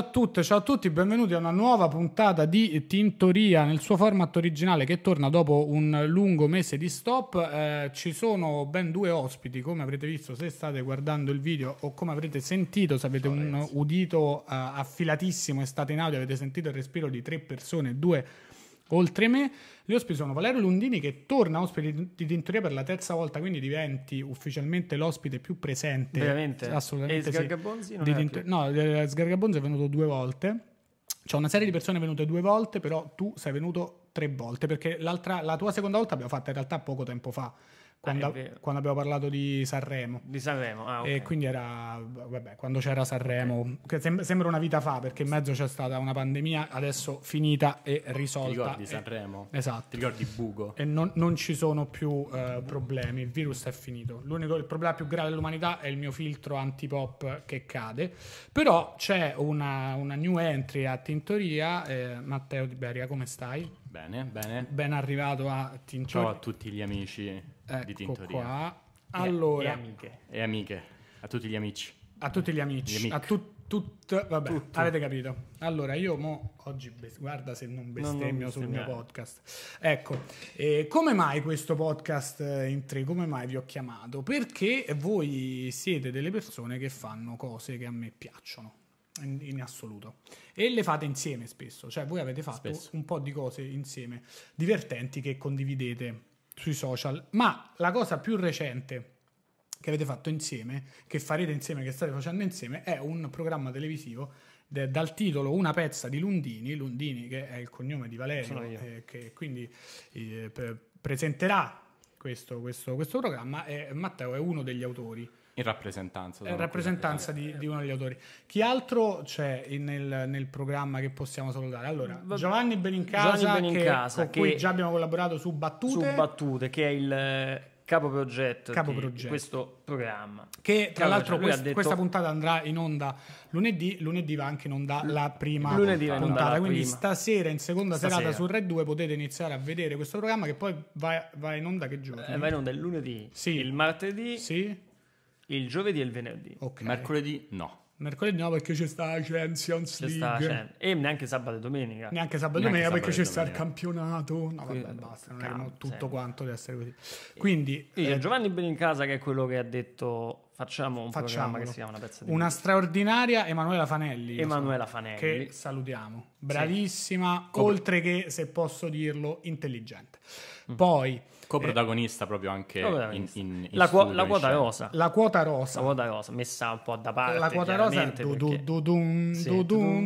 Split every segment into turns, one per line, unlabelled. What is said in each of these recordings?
a tutte, ciao a tutti, benvenuti a una nuova puntata di Tintoria nel suo format originale che torna dopo un lungo mese di stop. Eh, ci sono ben due ospiti, come avrete visto se state guardando il video o come avrete sentito, se avete un udito eh, affilatissimo e state in audio, avete sentito il respiro di tre persone, due persone Oltre me, gli ospiti sono Valerio Lundini che torna ospite di Tintoria per la terza volta, quindi diventi ufficialmente l'ospite più presente. Veramente? Assolutamente. E Sgargabonzi sì. Tintor- No, eh, Sgargabonzi è venuto due volte. C'è una serie di persone venute due volte, però tu sei venuto tre volte perché la tua seconda volta l'abbiamo fatta in realtà poco tempo fa Ah, quando, ah, quando abbiamo parlato di Sanremo. Di Sanremo, ah, okay. E quindi era, vabbè, quando c'era Sanremo, okay. che sem- sembra una vita fa perché in mezzo c'è stata una pandemia, adesso finita e risolta. Ti ricordi e... Sanremo?
Esatto. Ti ricordi Bugo? E
non, non ci sono più uh, problemi, il virus è finito. L'unico, il problema più grave dell'umanità è il mio filtro anti-pop che cade, però c'è una, una new entry a Tintoria, eh, Matteo Beria, come stai? Bene, bene. Ben arrivato a Tintoria. Ciao a
tutti gli amici eh, ecco di Tintoria. Qua.
Allora, e, e,
amiche. E amiche, a tutti gli amici. A tutti gli amici, gli a tutti.
Tut, vabbè, Tutto. avete capito. Allora, io mo oggi best- guarda se non bestemmio, sul mio podcast. Ecco, eh, come mai questo podcast eh, in tre? Come mai vi ho chiamato? Perché voi siete delle persone che fanno cose che a me piacciono. In, in assoluto e le fate insieme spesso cioè voi avete fatto spesso. un po' di cose insieme divertenti che condividete sui social. Ma la cosa più recente che avete fatto insieme, che farete insieme, che state facendo insieme, è un programma televisivo de- dal titolo Una pezza di Lundini, Lundini che è il cognome di Valerio, eh, che quindi eh, pre- presenterà questo, questo, questo programma e Matteo è uno degli autori.
In rappresentanza. In rappresentanza
di, eh. di, uno degli autori. Chi altro c'è nel, nel programma che
possiamo salutare? Allora,
Giovanni Benincasa, Giovanni Benincasa che, con cui già abbiamo collaborato su Battute. Su
Battute, che è il eh, capo progetto. di questo programma. Che tra l'altro quest, detto... questa
puntata andrà in onda lunedì, lunedì va anche in onda la prima lunedì puntata, puntata quindi prima. stasera in seconda stasera. serata su Red 2 potete iniziare a vedere questo programma che poi va, va in onda che
giorno? Eh, va in onda il lunedì, sì. il martedì, sì il giovedì e il venerdì. Okay. Mercoledì no.
Mercoledì no perché c'è sta Champions League. Sta, c'è.
E neanche sabato e domenica. Neanche sabato e domenica sabato perché c'è sta il
campionato. No, Quindi, vabbè, basta, non camp- tutto sempre.
quanto deve essere così. Quindi e, eh, Giovanni Benincasa che è quello che ha detto facciamo un facciamo che si chiama Una pezza di Una
straordinaria Emanuela Fanelli. Emanuela so, Fanelli che salutiamo. Bravissima, sì. oltre che se posso dirlo intelligente.
Mm. Poi coprotagonista proprio anche in, in, in la, studio, la, quota cioè. rosa.
la quota rosa. La quota rosa, messa un po' da parte. La quota rosa,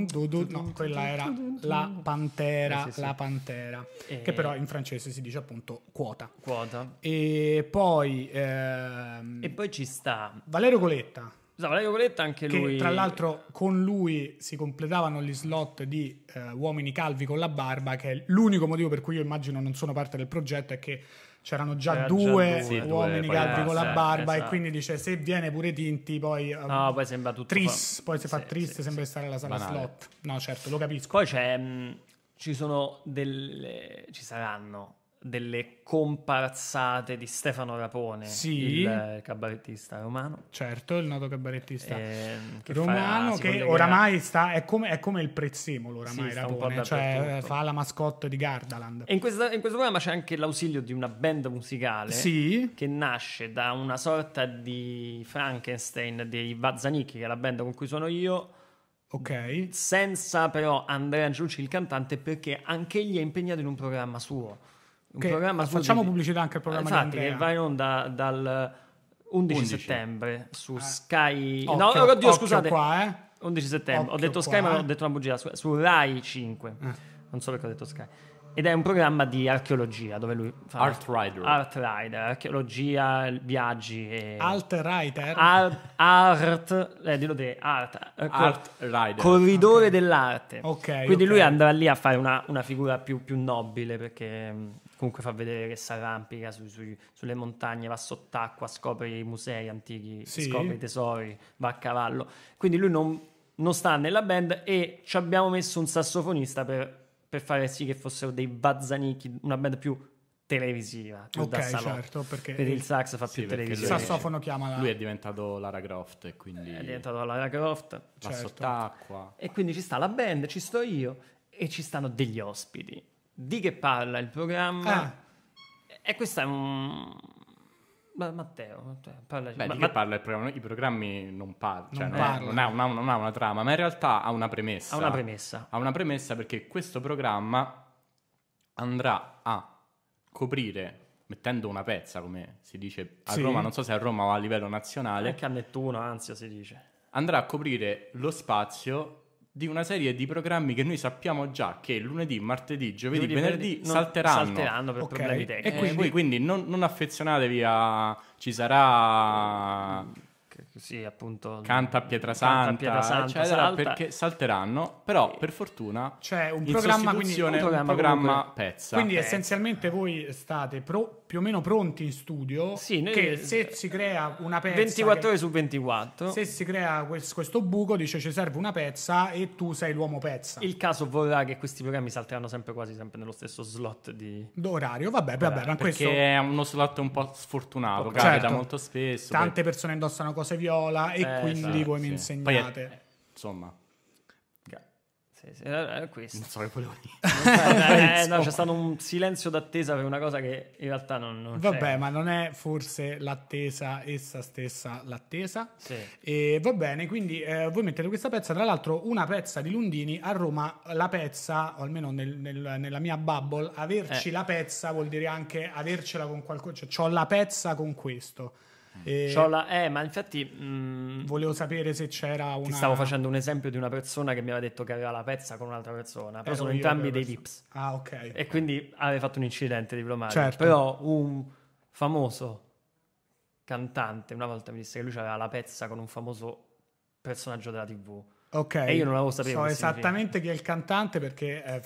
no, quella era la
pantera, la pantera, che però in francese si dice appunto quota. Quota. E poi... Ehm, e poi ci sta... Valerio Coletta.
No, Valerio Coletta anche lui. Che, tra l'altro
con lui si completavano gli slot di eh, uomini calvi con la barba, che è l'unico motivo per cui io immagino non sono parte del progetto, è che c'erano già C'era due, già due uomini due, calvi con la eh, barba esatto. e quindi esatto. dice se viene pure Tinti poi ehm, no poi sembra tutto tris fa... poi si fa sì, triste sì, sembra sì. stare alla sala Banale. slot no certo lo
capisco poi c'è mh, mm, ci sono delle ci saranno delle comparsate di Stefano Rapone, sì, il cabarettista romano. Certo, il noto cabarettista eh, che romano che oramai
sta, è, come, è come il prezzemolo oramai sì, Rapone, cioè eh, fa la mascotte di Gardaland. E
in, questa, in, questo programma c'è anche l'ausilio di una band musicale sì. che nasce da una sorta di Frankenstein dei Vazzanicchi, che è la band con cui sono io. Okay. Senza però Andrea Giunci il cantante, perché anche egli è impegnato in un programma suo facciamo di... pubblicità anche al programma Infatti, che va in onda dal 11, 11. settembre su eh. Sky. Occhio, no, oddio, scusate. Qua, eh. 11 settembre. Occhio ho detto qua, Sky, eh. ma ho detto una bugia. Su, su Rai 5. Eh. Non so perché ho detto Sky. Ed è un programma di archeologia dove lui fa Art Rider, art rider archeologia, viaggi e Alt Rider Art, art eh, dillo te, art, eh, art Rider Corridore okay. dell'arte. Ok. Quindi okay. lui andrà lì a fare una, una figura più, più nobile perché mm, comunque fa vedere che si arrampica su, su, sulle montagne, va sott'acqua, scopre i musei antichi, sì. scopre i tesori, va a cavallo. Quindi lui non, non, sta nella band e ci abbiamo messo un sassofonista per, per fare sì che fossero dei bazzanicchi, una band più televisiva
più okay, certo, perché, perché il sax fa sì, più televisiva. il sassofono chiama la... lui è diventato Lara Croft e quindi è diventato Lara Croft certo. va sott'acqua
e quindi ci sta la band ci sto io
e ci stanno degli ospiti
di che parla il programma? Ah. E
questa è un...
Ma Matteo, Matteo parla Beh, ma, ma...
parla il programma? I programmi non, parlano cioè, non, parla, non ha, una, non, ha una, trama, ma in realtà ha una premessa. Ha una premessa. Ha una premessa perché questo programma andrà a coprire, mettendo una pezza, come si dice a sì. Roma, non so se a Roma o a livello nazionale. Anche a Nettuno, anzi, si dice. Andrà a coprire lo spazio di una serie di programmi che noi sappiamo già che lunedì, martedì, giovedì, lunedì, venerdì, salteranno. salteranno. per okay. problemi tecnici. E quindi, eh, quindi non, non, affezionatevi a ci sarà sì, appunto, canta a Pietrasanta, Pietrasanta eccetera, perché salteranno, però per fortuna c'è cioè, un programma, quindi, un programma, un programma pezza. Quindi pezza.
essenzialmente voi state pro, più o meno pronti in studio sì, noi, che se si crea una pezza 24 che, ore
su 24 se si crea questo buco dice ci serve
una pezza e tu sei l'uomo pezza.
Il caso vorrà che questi programmi salteranno sempre quasi sempre nello stesso slot di d'orario, vabbè, vabbè, ma questo
è uno slot un po' sfortunato, certo. molto spesso. Tante
poi... persone indossano cose viola e eh,
quindi esatto, sì, voi sì. mi insegnate. Poi, eh, insomma.
Sì,
è eh,
questo. Non so che volevo dire. eh, no, c'è
stato un silenzio d'attesa per una cosa che in realtà non, non Vabbè, c'è. ma
non è forse l'attesa, essa stessa l'attesa? Sì. E va bene, quindi eh, voi mettete questa pezza, tra l'altro una pezza di Lundini a Roma, la pezza, o almeno nel, nel, nella mia bubble, averci eh. la pezza vuol dire anche avercela con qualcosa, cioè ho la pezza con questo e eh. eh, Ciola,
eh, ma infatti... Mh, mm, volevo sapere se c'era una... Ti stavo facendo un esempio di una persona che mi aveva detto che aveva la pezza con un'altra persona, però Ero sono entrambi dei lips. Ah, ok. E quindi aveva fatto un incidente diplomatico. Certo. Però un famoso cantante una volta mi disse che lui aveva la pezza con un famoso personaggio della tv. Ok. E io non avevo saputo. So esattamente
chi è il cantante perché è,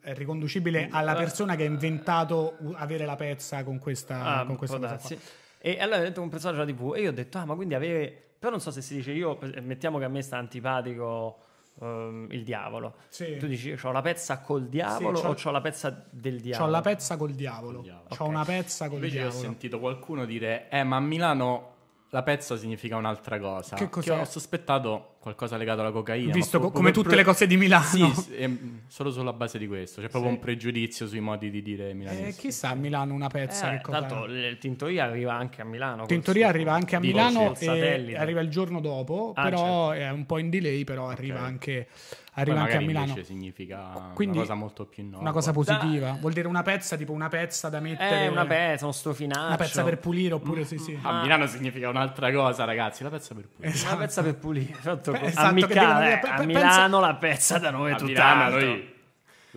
è riconducibile alla eh, persona che ha inventato avere la pezza con questa, ah, con questa cosa. Qua.
E allora ho detto un personaggio della TV e io ho detto, ah, ma quindi avere... Però non so se si dice io, mettiamo che a me sta antipatico um, il diavolo. Sì. Tu dici,
ho la pezza col diavolo sì, o ho la pezza del diavolo? Ho la
pezza col diavolo. diavolo. Okay. Ho una pezza
col Invece diavolo. ho sentito qualcuno dire, eh, ma a Milano la pezza significa un'altra cosa. Che cos'è? Che ho sospettato qualcosa legato alla cocaina. Visto co- come tutte pro- le cose di Milano. Sì, sì solo sulla base di questo. C'è proprio sì. un pregiudizio sui modi di dire Milano. Eh,
chissà a Milano una pezza. Eh, tanto
il Tintoria arriva anche a Milano.
Tintoria arriva anche a Milano sì, e arriva il giorno dopo, ah, però certo. è un po' in delay, però okay. arriva anche... Arriva anche a Milano.
significa Quindi, una cosa molto più nobile. Una cosa
positiva. Da. Vuol dire una pezza, tipo una pezza da mettere. Eh, una pezza,
uno stofinaccio. Una pezza per pulire, oppure mm. sì, sì.
Mm. A
Milano significa un'altra cosa, ragazzi. La pezza per pulire. Esatto. Una
pezza per pulire. Certo, Beh, esatto, ammiccare, esatto, che devono... a Milano pensa... la pezza da noi è tutta, noi,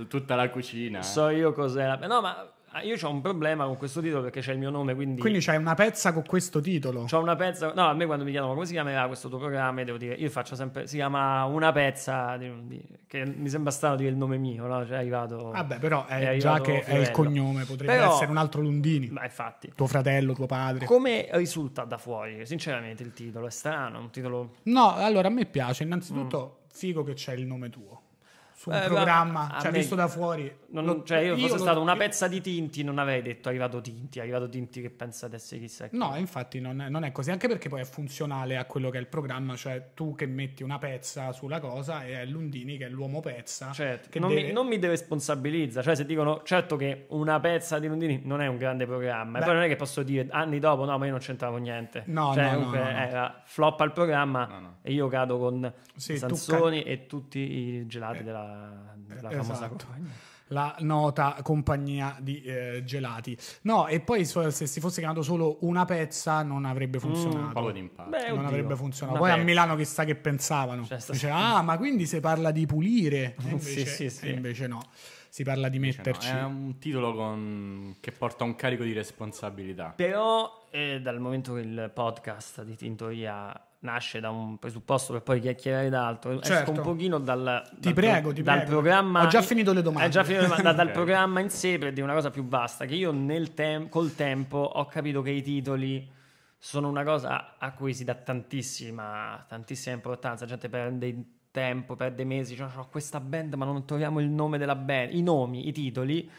tutta la cucina. So io cos'è la...
No, ma Ah, io ho un problema con questo titolo perché c'è il mio nome, quindi... Quindi
c'hai una pezza con questo titolo?
C'ho una pezza... No, a me quando mi chiedono come si chiamerà questo tuo programma, devo dire, io faccio sempre... Si chiama Una pezza, che mi sembra strano dire il nome mio, no? Cioè è arrivato... Vabbè, però è, è già che Fiorello. è il cognome, potrebbe però, essere un altro Lundini. Ma infatti. Tuo fratello, tuo padre. Come risulta da fuori? Sinceramente il titolo è strano, un titolo...
No, allora a me piace, innanzitutto mm. figo che c'è il nome tuo su un eh, programma, cioè visto da fuori.
Non, non, cioè io, eh, io sono stato una pezza di Tinti, non avrei detto è arrivato Tinti, è arrivato Tinti che pensa ad essere chissà. Chi. No,
infatti non è, non è, così, anche perché poi è funzionale a quello che è il programma, cioè tu che metti una pezza sulla cosa e è Lundini che è l'uomo pezza. Certo, che non, deve... mi,
non mi deresponsabilizza, cioè se dicono certo che una pezza di Lundini non è un grande programma, Beh. e poi non è che posso dire anni dopo no, ma io non c'entravo niente. No, cioè, no, comunque, no, no, era eh, flop al programma e io cado con sì, Sansoni ca- e tutti i gelati eh. della della
esatto. famosa compagnia. La nota compagnia di eh, gelati. No, e poi se si fosse chiamato solo una pezza non avrebbe mm, funzionato.
Mm, Beh, non avrebbe funzionato. poi pezza. a Milano
chissà che pensavano. Cioè, Dice, ah, ma quindi si parla di pulire. E invece, sì, sì, sì. invece no
si parla di metterci. No, è un titolo con... che porta un carico di responsabilità.
Però eh, dal momento che il podcast di Tintoia nasce da un presupposto per poi chiacchierare d'altro, certo. un pochino dal, dal, ti prego, ti dal prego. programma. Ho già finito le domande. Eh, già finito le domande dal programma in sé per dire una cosa più vasta, che io tem- col tempo ho capito che i titoli sono una cosa a cui si dà tantissima, tantissima importanza, la gente perde tempo, perde mesi, cioè, ho questa band ma non troviamo il nome della band, i nomi, i titoli,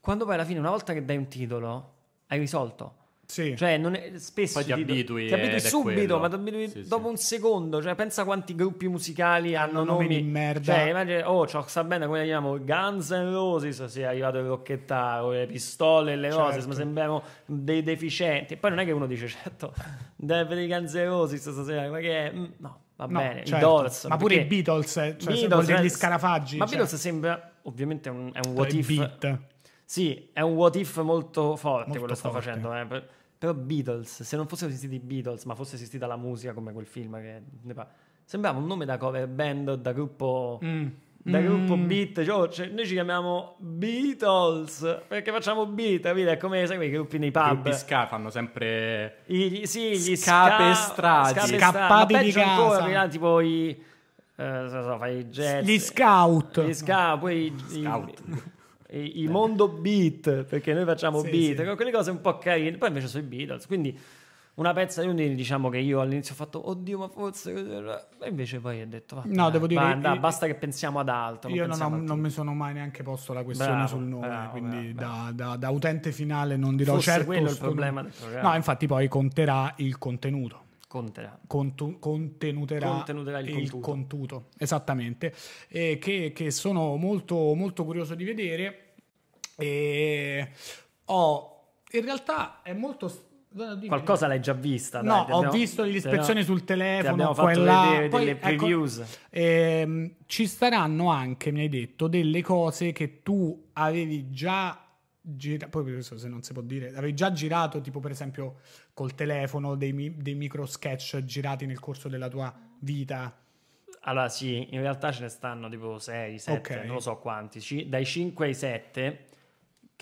quando poi alla fine una volta che dai un titolo hai risolto sì. Cioè, è, spesso Poi ti, abitui, ti abitui subito, quello. ma dopo sì, sì. un secondo. Cioè, pensa quanti gruppi musicali hanno nomi, nomi di merda. Cioè, immagine, oh, ciò sta bene come chiamiamo Guns N' Roses. Si è arrivato il rocchettaro, le pistole, le certo. rose. Ma sembriamo dei deficienti. E poi non è che uno dice, certo, deve vedere Guns N' Roses stasera, ma che è, mm, no. Va no, bene, certo. i Dolls, ma pure i Beatles, cioè Beatles, cioè, gli eh, scarafaggi. Ma cioè. Beatles sembra ovviamente un, è un what if. Beat. Sì, è un what if molto forte molto quello che sta facendo. Eh. Però Beatles, se non fossero esistiti i Beatles, ma fosse esistita la musica come quel film che ne parla. Sembrava un nome da cover band, o da gruppo.
Mm. Da mm. gruppo
beat, cioè, oh, cioè, noi ci chiamiamo Beatles perché facciamo beat, capito? È come sai, quei gruppi nei pub. I gruppi
ska fanno sempre. I, sì, gli scapestrati, sca, scappati di casa. Ancora, prima,
tipo i. Eh, so, so, fai i jazz, gli scout, gli scout, poi i, scout. I, il mondo beat, perché noi facciamo sì, beat, sì. quelle cose un po' carine, poi invece sui Beatles, quindi una pezza di Unity diciamo che io all'inizio ho fatto oddio ma forse e invece poi ho detto vabbè, no devo dire banda, io, basta che pensiamo ad altro io non, ho,
non, mi
sono mai neanche posto la questione bravo, sul nome bravo, quindi bravo, da, da, da, utente finale non dirò Fosse certo quello è il problema del programma no infatti poi conterà il contenuto Conterà. Contu- contenuterà, contenuterà il, il contuto. esattamente, e che, che, sono molto, molto curioso di vedere e ho, in realtà è molto... Dimmi. Qualcosa l'hai già vista? Dai, no, abbiamo... ho visto l'ispezione sul telefono, quella... Poi, delle ecco, previews. Ecco, ehm, ci staranno anche, mi hai detto, delle cose che tu avevi già girato. poi se non si può dire, avevi già girato tipo per esempio col telefono dei, mi- dei, micro sketch girati nel corso della tua vita?
Allora sì, in realtà ce ne stanno tipo 6, 7, okay. non so quanti, C- dai 5 ai 7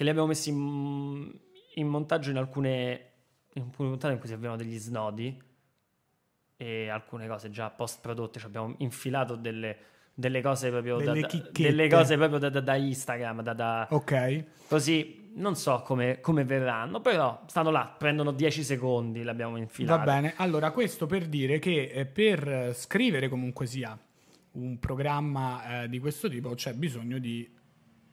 che li abbiamo messi in, in montaggio in alcune, in alcune puntate in cui si avevano degli snodi e alcune cose già post prodotte, cioè abbiamo infilato delle, delle cose proprio, delle da, delle cose proprio da, da, da, Instagram, da, ok. Così non so come, come, verranno, però stanno là, prendono 10 secondi, l'abbiamo infilato. Va bene, allora questo per dire che eh,
per scrivere comunque sia un programma eh, di questo tipo c'è bisogno di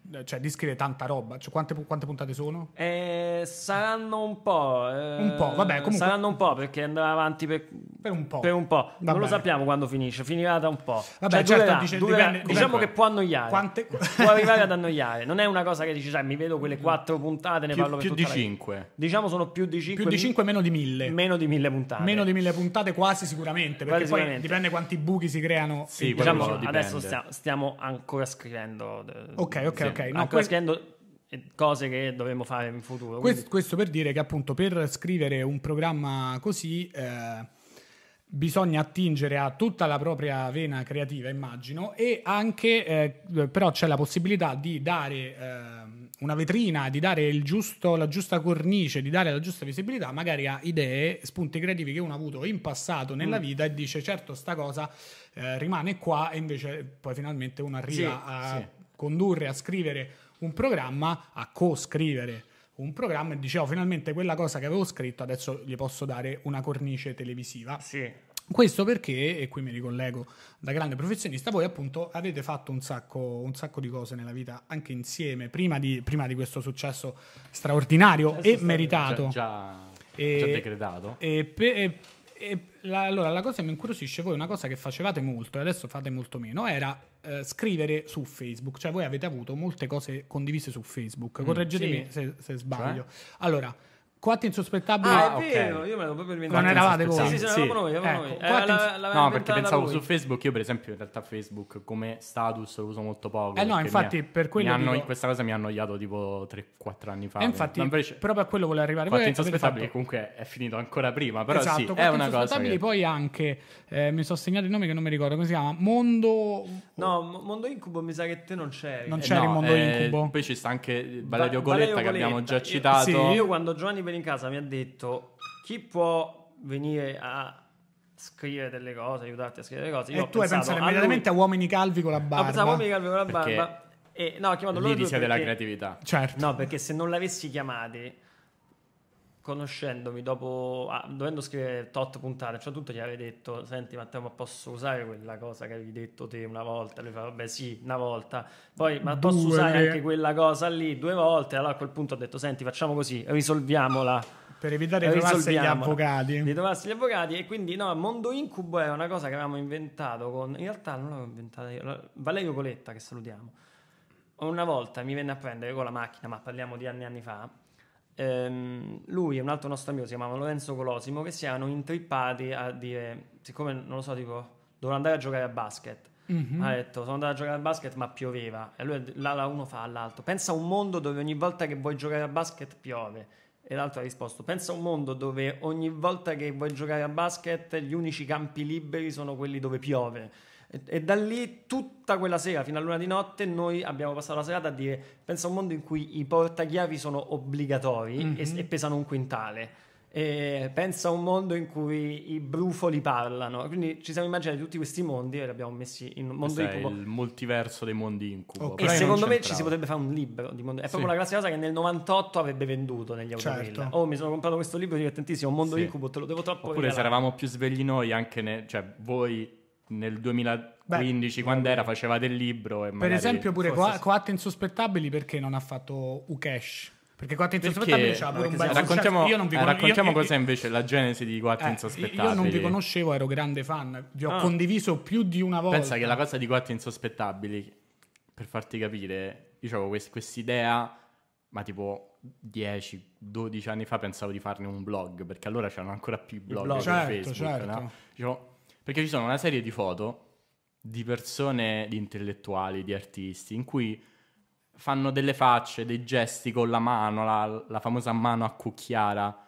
eh, cioè, di scrivere tanta roba. Cioè, quante, quante, puntate sono?
Eh, saranno un po'. Eh, un po', vabbè. Comunque... Saranno un po' perché andrà avanti per per un po'. Per un po'. Va non bene. lo sappiamo quando finisce, finirà da un po'. Vabbè, cioè, certo, dice, durerà, dipende, diciamo che può annoiare. Quante... può arrivare ad annoiare. Non è una cosa che dici, cioè, sai, mi vedo quelle quattro puntate, ne più, parlo più per Più di
cinque.
Diciamo sono più di cinque. Più di cinque, meno di mille. Meno di mille puntate. Meno di mille puntate quasi sicuramente, perché quasi poi sicuramente.
dipende quanti buchi si creano. Sì, diciamo, adesso stiamo,
stiamo, ancora scrivendo. Eh, ok, ok, sì, ok. No, ancora que... scrivendo eh, cose che dovremmo fare in futuro. Questo,
questo, per dire che appunto per scrivere un programma così... Eh, bisogna attingere a tutta la propria vena creativa, immagino, e anche eh, però c'è la possibilità di dare eh, una vetrina, di dare giusto, la giusta cornice, di dare la giusta visibilità magari a idee, spunti creativi che uno ha avuto in passato nella mm. vita e dice certo sta cosa eh, rimane qua e invece poi finalmente uno arriva sì, a sì. condurre, a scrivere un programma, a co-scrivere un programma e dicevo finalmente quella cosa che avevo scritto adesso gli posso dare una cornice televisiva. Sì. Questo perché, e qui mi ricollego da grande professionista, voi appunto avete fatto un sacco, un sacco di cose nella vita anche insieme, prima di, prima di questo successo straordinario Adesso e meritato.
Già, già, e, già decretato.
E, pe, e, e la, allora, la cosa che mi incuriosisce voi, una cosa che facevate molto e adesso fate molto meno, era eh, scrivere su Facebook, cioè voi avete avuto molte cose condivise su Facebook, mm, correggetemi mm, sì. se, se, sbaglio. Cioè? Allora, Quattro insospettabili? Ah, è okay. vero, io me l'avevo proprio inventato. Non eravate voi? Sì, sì, sì. noi, eravamo ecco, noi. Eh, la, no, perché pensavo lui. su
Facebook, io per esempio in realtà Facebook come status lo uso molto poco. Eh no, infatti per quello... Hanno, dico... Questa cosa mi ha annoiato tipo 3-4 anni fa. E eh, infatti, invece,
proprio a quello volevo
arrivare. Quattro eh, insospettabili che comunque è finito ancora prima, però esatto, sì, è una cosa che...
poi anche, eh, mi sono segnato il nome che non mi ricordo, come si chiama? Mondo...
No, Mondo Incubo mi sa che
te non c'eri. Non eh, c'era il Mondo Incubo. Poi ci sta anche Valerio Coletta che abbiamo già citato. Io quando Giovanni bene
in casa mi ha detto chi può venire a scrivere delle cose, aiutarti a scrivere delle cose. Io e tu hai pensato immediatamente
a, a, uomini calvi con la barba. Ho pensato a uomini calvi con la barba.
Perché e, no, ho chiamato loro. L'inizio della creatività. Certo. No, perché se non l'avessi chiamati conoscendomi, dopo ah, dovendo scrivere tot puntate, cioè tutto gli avevi detto, senti Matteo, ma posso usare quella cosa che avevi detto te una volta? Lui fa, vabbè sì, una volta. Poi, ma posso usare anche quella cosa lì due volte? Allora a quel punto ho detto, senti, facciamo così, risolviamola per evitare di trovarsi gli avvocati. Di trovarsi gli avvocati e quindi no, Mondo Incubo è una cosa che avevamo inventato con... In realtà non l'avevo inventata io, Valerio Coletta che salutiamo. Una volta mi venne a prendere con la macchina, ma parliamo di anni anni fa, ehm, lui e un altro nostro amico si chiamava Lorenzo Colosimo che si erano intrippati a dire, siccome non lo so, tipo, dovevo andare a giocare a basket. Mm-hmm. Ha detto: Sono andato a giocare a basket, ma pioveva. E lui là uno fa all'altro. Pensa a un mondo dove ogni volta che vuoi giocare a basket piove. E l'altro ha risposto: Pensa a un mondo dove ogni volta che vuoi giocare a basket, gli unici campi liberi sono quelli dove piove. E, e, da lì tutta quella sera, fino a luna di notte, noi abbiamo passato la serata a dire, pensa a un mondo in cui i portachiavi sono obbligatori mm-hmm. e, mhm. e pesano un quintale. E pensa a un mondo in cui i brufoli parlano. Quindi ci siamo immaginati tutti questi mondi e li abbiamo messi in un mondo incubo.
il multiverso dei mondi incubo. Okay. E secondo me ci si potrebbe fare
un libro di mondo. È sì. proprio la classica cosa che nel 98 avrebbe venduto negli autogrill. Certo. Oh, mi sono comprato questo libro divertentissimo, Un Mondo sì. incubo, te lo devo troppo Oppure regalare. se
eravamo più svegli noi, anche ne... cioè voi nel 2015 Beh, quando era faceva del libro e per esempio pure forse...
Coatte Insospettabili perché non ha fatto Ukesh perché Quattro Insospettabili c'era pure un bel raccontiamo, io non vi eh, conos- raccontiamo cos'è
invece la genesi di Quattro eh, Insospettabili. Io non vi
conoscevo, ero grande fan, vi ho ah. condiviso più di una volta. Pensa che la cosa
di Quattro Insospettabili, per farti capire, dicevo quest- quest'idea, ma tipo 10-12 anni fa pensavo di farne un blog, perché allora c'erano ancora più blog, blog certo, Facebook, certo. No? Dicevo, perché ci sono una serie di foto di persone, di intellettuali, di artisti, in cui fanno delle facce, dei gesti con la mano, la, la famosa mano a cucchiara. A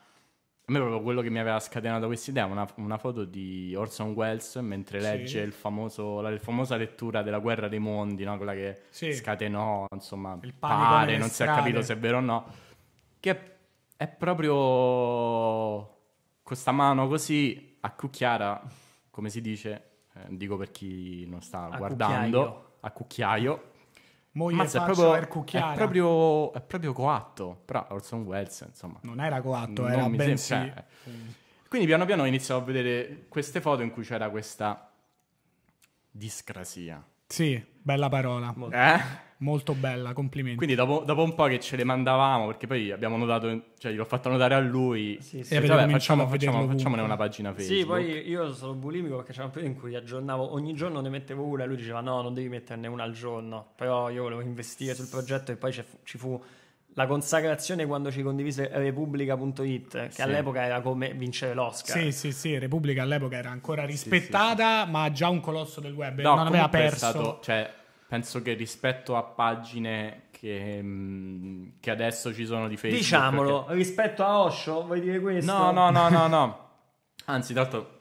me è proprio quello che mi aveva scatenato questa idea, una, una foto di Orson Welles mentre sì. legge il famoso, la, la, famosa lettura della Guerra dei Mondi, no? quella che sì. scatenò, insomma, il pare, non strade. si è capito se è vero o no, che è proprio questa mano così a cucchiara come si dice, eh, dico per chi non sta a guardando, cucchiaio. a cucchiaio. Moglie Mazza, è proprio, è, proprio, è proprio coatto, però Orson Welles, insomma. Non era coatto, non era bensì. Sembra, eh. Quindi piano piano iniziavo a vedere queste foto in cui c'era questa discrasia.
Sì, bella parola. Eh? Molto
bella, complimenti.
Quindi dopo, dopo, un po' che ce le mandavamo, perché poi abbiamo notato, cioè gliel'ho fatto notare a lui, sì, sì. e cioè, vabbè, facciamo, facciamo, facciamone una pagina Facebook. Sì, poi
io sono bulimico perché c'era un periodo in cui aggiornavo, ogni giorno ne mettevo una e lui diceva no, non devi metterne una al giorno, però io volevo investire sul progetto e poi ci fu la consacrazione quando ci condivise Repubblica.it,
che sì. all'epoca era come vincere l'Oscar. Sì,
sì, sì, Repubblica all'epoca era ancora rispettata, sì, sì, ma già un colosso del web, no, non aveva perso. È stato,
cioè, penso che rispetto a pagine che, mm, che adesso ci sono di Facebook... Diciamolo,
perché... rispetto a Osho, vuoi dire questo? No, no, no, no,
no. Anzi, tanto...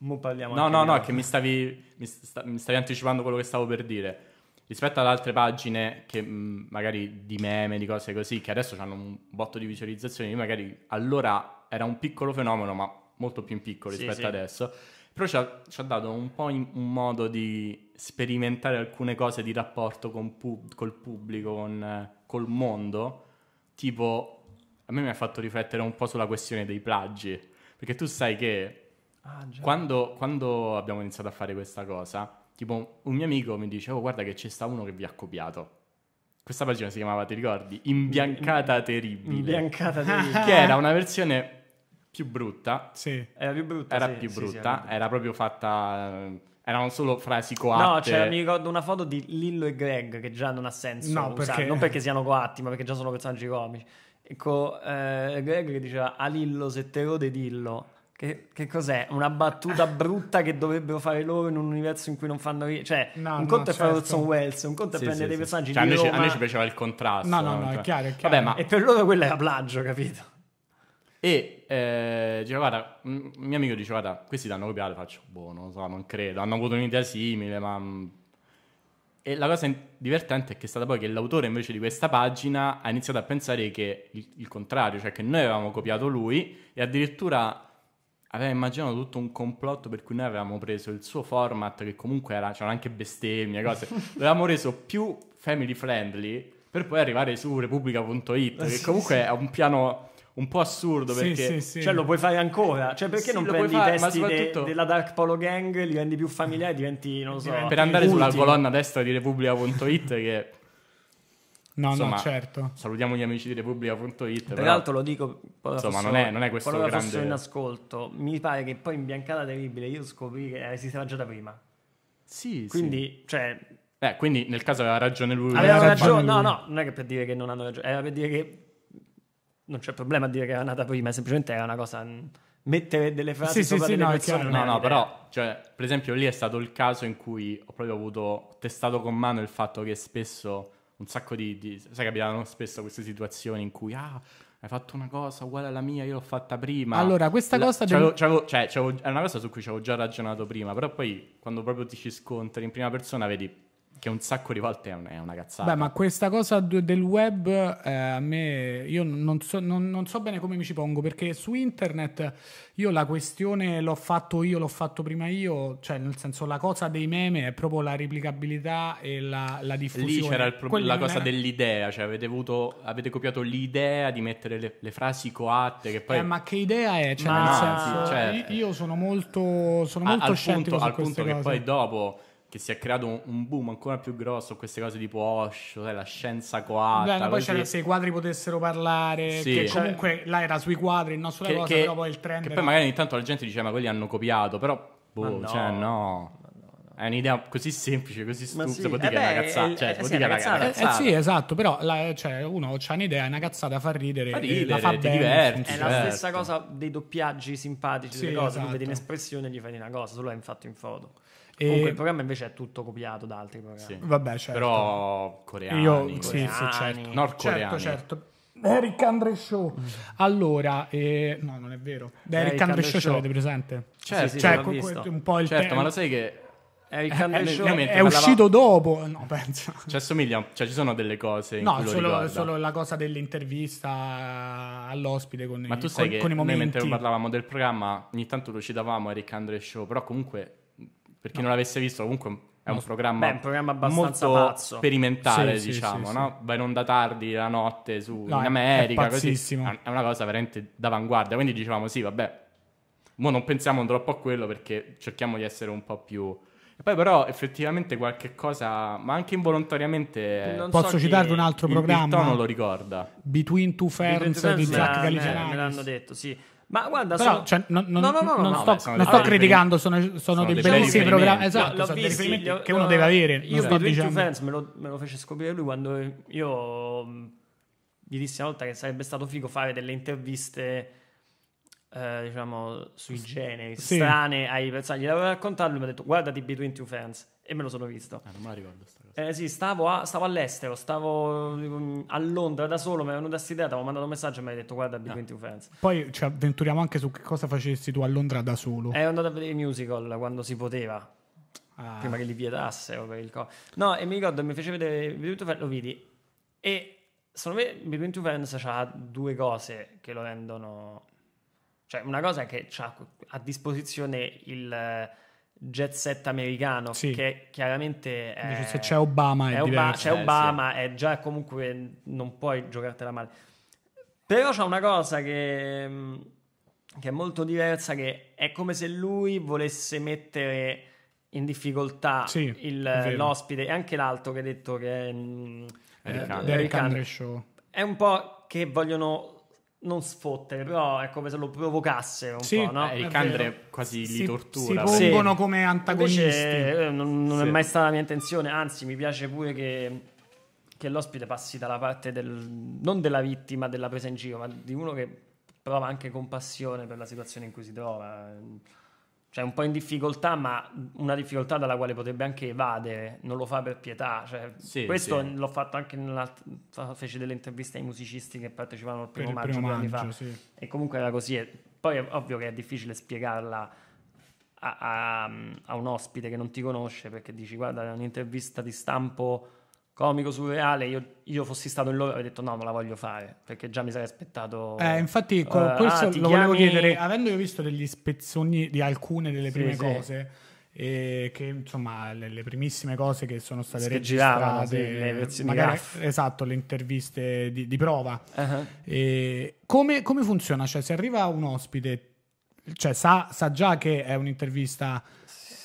Mo parliamo no, no, no, altro. che
mi stavi, mi, sta, mi stavi anticipando quello che stavo per dire rispetto ad altre pagine che mm, magari di meme, di cose così, che adesso hanno un botto di visualizzazioni, magari allora era un piccolo fenomeno, ma molto più in piccolo sì, rispetto sì. adesso. Però ci ha, ci ha, dato un po' in, un modo di sperimentare alcune cose di rapporto pub- col pubblico, con, col mondo, tipo a me mi ha fatto riflettere un po' sulla questione dei plagi, perché tu sai che ah, quando, quando, abbiamo iniziato a fare questa cosa, tipo un mio amico mi dice, oh guarda che c'è sta uno che vi ha copiato. Questa pagina si chiamava, ti ricordi? Imbiancata Terribile. Imbiancata Terribile. che era una versione più brutta. Sì. Era più brutta. Era sì, più brutta. Sì, sì, era, era proprio fatta erano solo frasi coatte. No, cioè, mi
ricordo una foto di Lillo e Greg che già non ha senso. No, perché... non perché siano coatti, ma perché già sono personaggi comici. Ecco, eh, Greg che diceva a Lillo se te rode dillo. Che, che, cos'è? Una battuta brutta che dovrebbero fare loro in un universo in cui non fanno ridere. Cioè, no, un conto no, è certo. fare Orson Welles, un conto sì, è prendere sì, dei personaggi cioè, di a noi, Roma. A noi ci piaceva il contrasto. No, no, no, cioè. è chiaro, è chiaro. Vabbè, ma... E per loro quello era plagio, capito?
E eh, diceva, guarda, un mio amico diceva, guarda, questi l'hanno copiato, faccio, boh, non so, non credo, hanno avuto un'idea simile, ma... Mm". E la cosa divertente è che è stata poi che l'autore invece di questa pagina ha iniziato a pensare che il, il contrario, cioè che noi avevamo copiato lui e addirittura aveva immaginato tutto un complotto per cui noi avevamo preso il suo format che comunque era, c'erano anche bestemmie, cose, l'avevamo reso più family friendly per poi arrivare su repubblica.it, che eh comunque è un piano un po' assurdo perché sì, sì. Cioè, lo puoi fare ancora. Cioè, perché non prendi i testi de,
della Dark Polo Gang, li rendi più familiari, diventi, non so. Per andare sulla colonna
destra di Repubblica.it che
No, insomma, no, certo.
Salutiamo gli amici di Repubblica.it. Tra l'altro lo dico, insomma, non, è, non è questo grande... fossero in
ascolto, mi pare che poi in Biancata Terribile io scoprì che esisteva già
da prima. Sì, Quindi, sì. cioè... Eh, quindi nel caso aveva ragione lui. Aveva ragione, ragione lui. no, no,
non è che per dire che non hanno ragione, era per dire che non c'è problema a dire che era nata prima, semplicemente era una cosa mm, mettere delle frasi sì, sopra sì, delle sì, persone. No, no, no però,
cioè, per esempio, lì è stato il caso in cui ho proprio avuto testato con mano il fatto che spesso un sacco di. di sai, capitano spesso queste situazioni in cui ah. Hai fatto una cosa uguale alla mia, io l'ho fatta prima. Allora, questa La, cosa. C'avevo, c'avevo, cioè, c'avevo, è una cosa su cui ci avevo già ragionato prima, però poi quando proprio ti ci scontri in prima persona vedi che un sacco di volte è, una cazzata. Beh, ma questa
cosa del web eh, a me, io non so, non, non so, bene come mi ci pongo perché su internet io la questione l'ho fatto io, l'ho fatto prima io, cioè nel senso la cosa dei meme è proprio la replicabilità e la, la diffusione. Lì c'era il pro- la cosa era...
dell'idea, cioè avete, avuto, avete, copiato l'idea di mettere le, le frasi coatte che poi... Eh, ma
che idea è? Cioè, ma... nel senso, cioè... io sono molto, sono molto a, al punto, al punto che poi
dopo che si è creato un, boom ancora più grosso, queste cose tipo Osho, la scienza coatta. Beh, poi c'era se
i quadri potessero parlare, sì. che cioè, comunque là era sui quadri, non sulle che, cosa, che, però poi il trend... Che era... poi magari
ogni tanto la gente dice, ma quelli hanno copiato, però... Boh, cioè, no. cioè no... È un'idea così semplice, così stupida. Sì. Può dire eh beh, ragazzata. Eh, cioè, sì, eh, dire eh, eh, sì,
esatto. Però la, cioè, uno ha un'idea, è una cazzata, fa ridere, fa ridere la fa ti bene, diverti. È certo. la stessa
cosa dei doppiaggi simpatici, sì, delle cose. Esatto. Tu vedi un'espressione e gli fai una cosa, solo è fatto in foto. E... Comunque il programma invece è tutto copiato da altri programmi. Sì. Vabbè, certo. Però coreani, Io, coreani, sì, sì, certo. certo. nordcoreani. Certo, certo.
Eric Andre Show. Mm. Allora, eh, no, non è vero. Eric, Eric Andre Show, ce l'avete presente? Cioè, sì, cioè, cioè un po' il Certo, te- ma lo sai che Eric eh, eh, Andre eh, Show è, è uscito dopo, no, penso.
Ci assomiglia, cioè ci sono delle cose No, solo, solo,
la cosa dell'intervista all'ospite con Ma i, tu sai con, che con i momenti... mentre
parlavamo del programma, ogni tanto lo citavamo Eric Andre Show, però comunque per chi no. non l'avesse visto, comunque è un programma, Beh, un programma abbastanza molto pazzo. sperimentale, sì, diciamo, sì, sì, no? Va in onda tardi la notte su, no, in America, è, così. è una cosa veramente d'avanguardia, quindi dicevamo sì, vabbè, mo non pensiamo troppo a quello perché cerchiamo di essere un po' più... E poi però effettivamente qualche cosa, ma anche involontariamente... Non Posso so citarvi un altro programma? Il, il tono lo ricorda.
Between Two Ferns di Jack Galifianakis. Me l'hanno detto,
sì. Ma guarda, Però, sono... cioè, non, non, no, no, no, non sto, beh, non sto criticando, sono, sono, sono dei bellissimi programmi. Esatto, sono visti, dei riferimenti che uno deve avere. Io sto dicendo. Fans me lo, me lo fece scoprire lui quando io gli dissi una volta che sarebbe stato figo fare delle interviste eh, diciamo, sui generi sì. strane ai personaggi. avevo raccontato, lui mi ha detto guardati Between Two Fans e me lo sono visto. Ah,
non me la ricordo sta
cosa. Eh, sì, stavo, a, stavo all'estero, stavo mm, a Londra da solo, mi è venuta questa idea, ti avevo mandato un messaggio e mi ha detto guarda Between ah. Two Fans.
Poi
ci avventuriamo anche su che cosa facessi tu a Londra da solo. Ero eh,
andato a vedere i musical quando si poteva. Ah. Prima che li vietassero per il co- No, e mi ricordo, mi fece vedere Between Two Fans, lo vidi. E secondo me Between Two Fans ha due cose che lo rendono cioè, una cosa è che ha a disposizione il eh, jet set americano, sì. che chiaramente... È, se c'è Obama è, è eh, Obama, c'è Obama, sì. è già comunque... non puoi giocartela male. Però c'è una cosa che, mm, che è molto diversa, che è come se lui volesse mettere in difficoltà sì, il, l'ospite e anche l'altro che ha detto che è... Mm,
Eric,
eh, Eric Andre Show.
È un po' che vogliono non sfottere, però è come se lo provocasse un sì, po', no? Eh,
candre quasi si, li tortura. Si pongono sì. come antagonisti. Invece, eh, non,
non sì. è mai stata la mia intenzione, anzi mi piace pure che, che l'ospite passi dalla parte del, non della vittima, della presa in giro, ma di uno che prova anche compassione per la situazione in cui si trova. Ehm cioè un po' in difficoltà, ma una difficoltà dalla quale potrebbe anche evadere, non lo fa per pietà. Cioè, sì, questo sì. l'ho fatto anche nella fece delle interviste ai musicisti che partecipavano al primo maggio, primo maggio, maggio fa, sì. E comunque era così. Poi è ovvio che è difficile spiegarla a, a, a un ospite che non ti conosce, perché dici guarda, è un'intervista di stampo comico surreale, io, io, fossi stato in loro avrei detto no, non la voglio fare, perché già mi sarei aspettato... Eh, infatti eh, co- uh, ah, questo ah, lo volevo chiedere,
avendo io visto degli spezzoni di alcune delle prime sì, cose... E che insomma le, le, primissime cose che sono state registrate giravano, le versioni magari, esatto le interviste di, di prova uh-huh. come, come, funziona cioè se arriva un ospite cioè sa, sa già che è un'intervista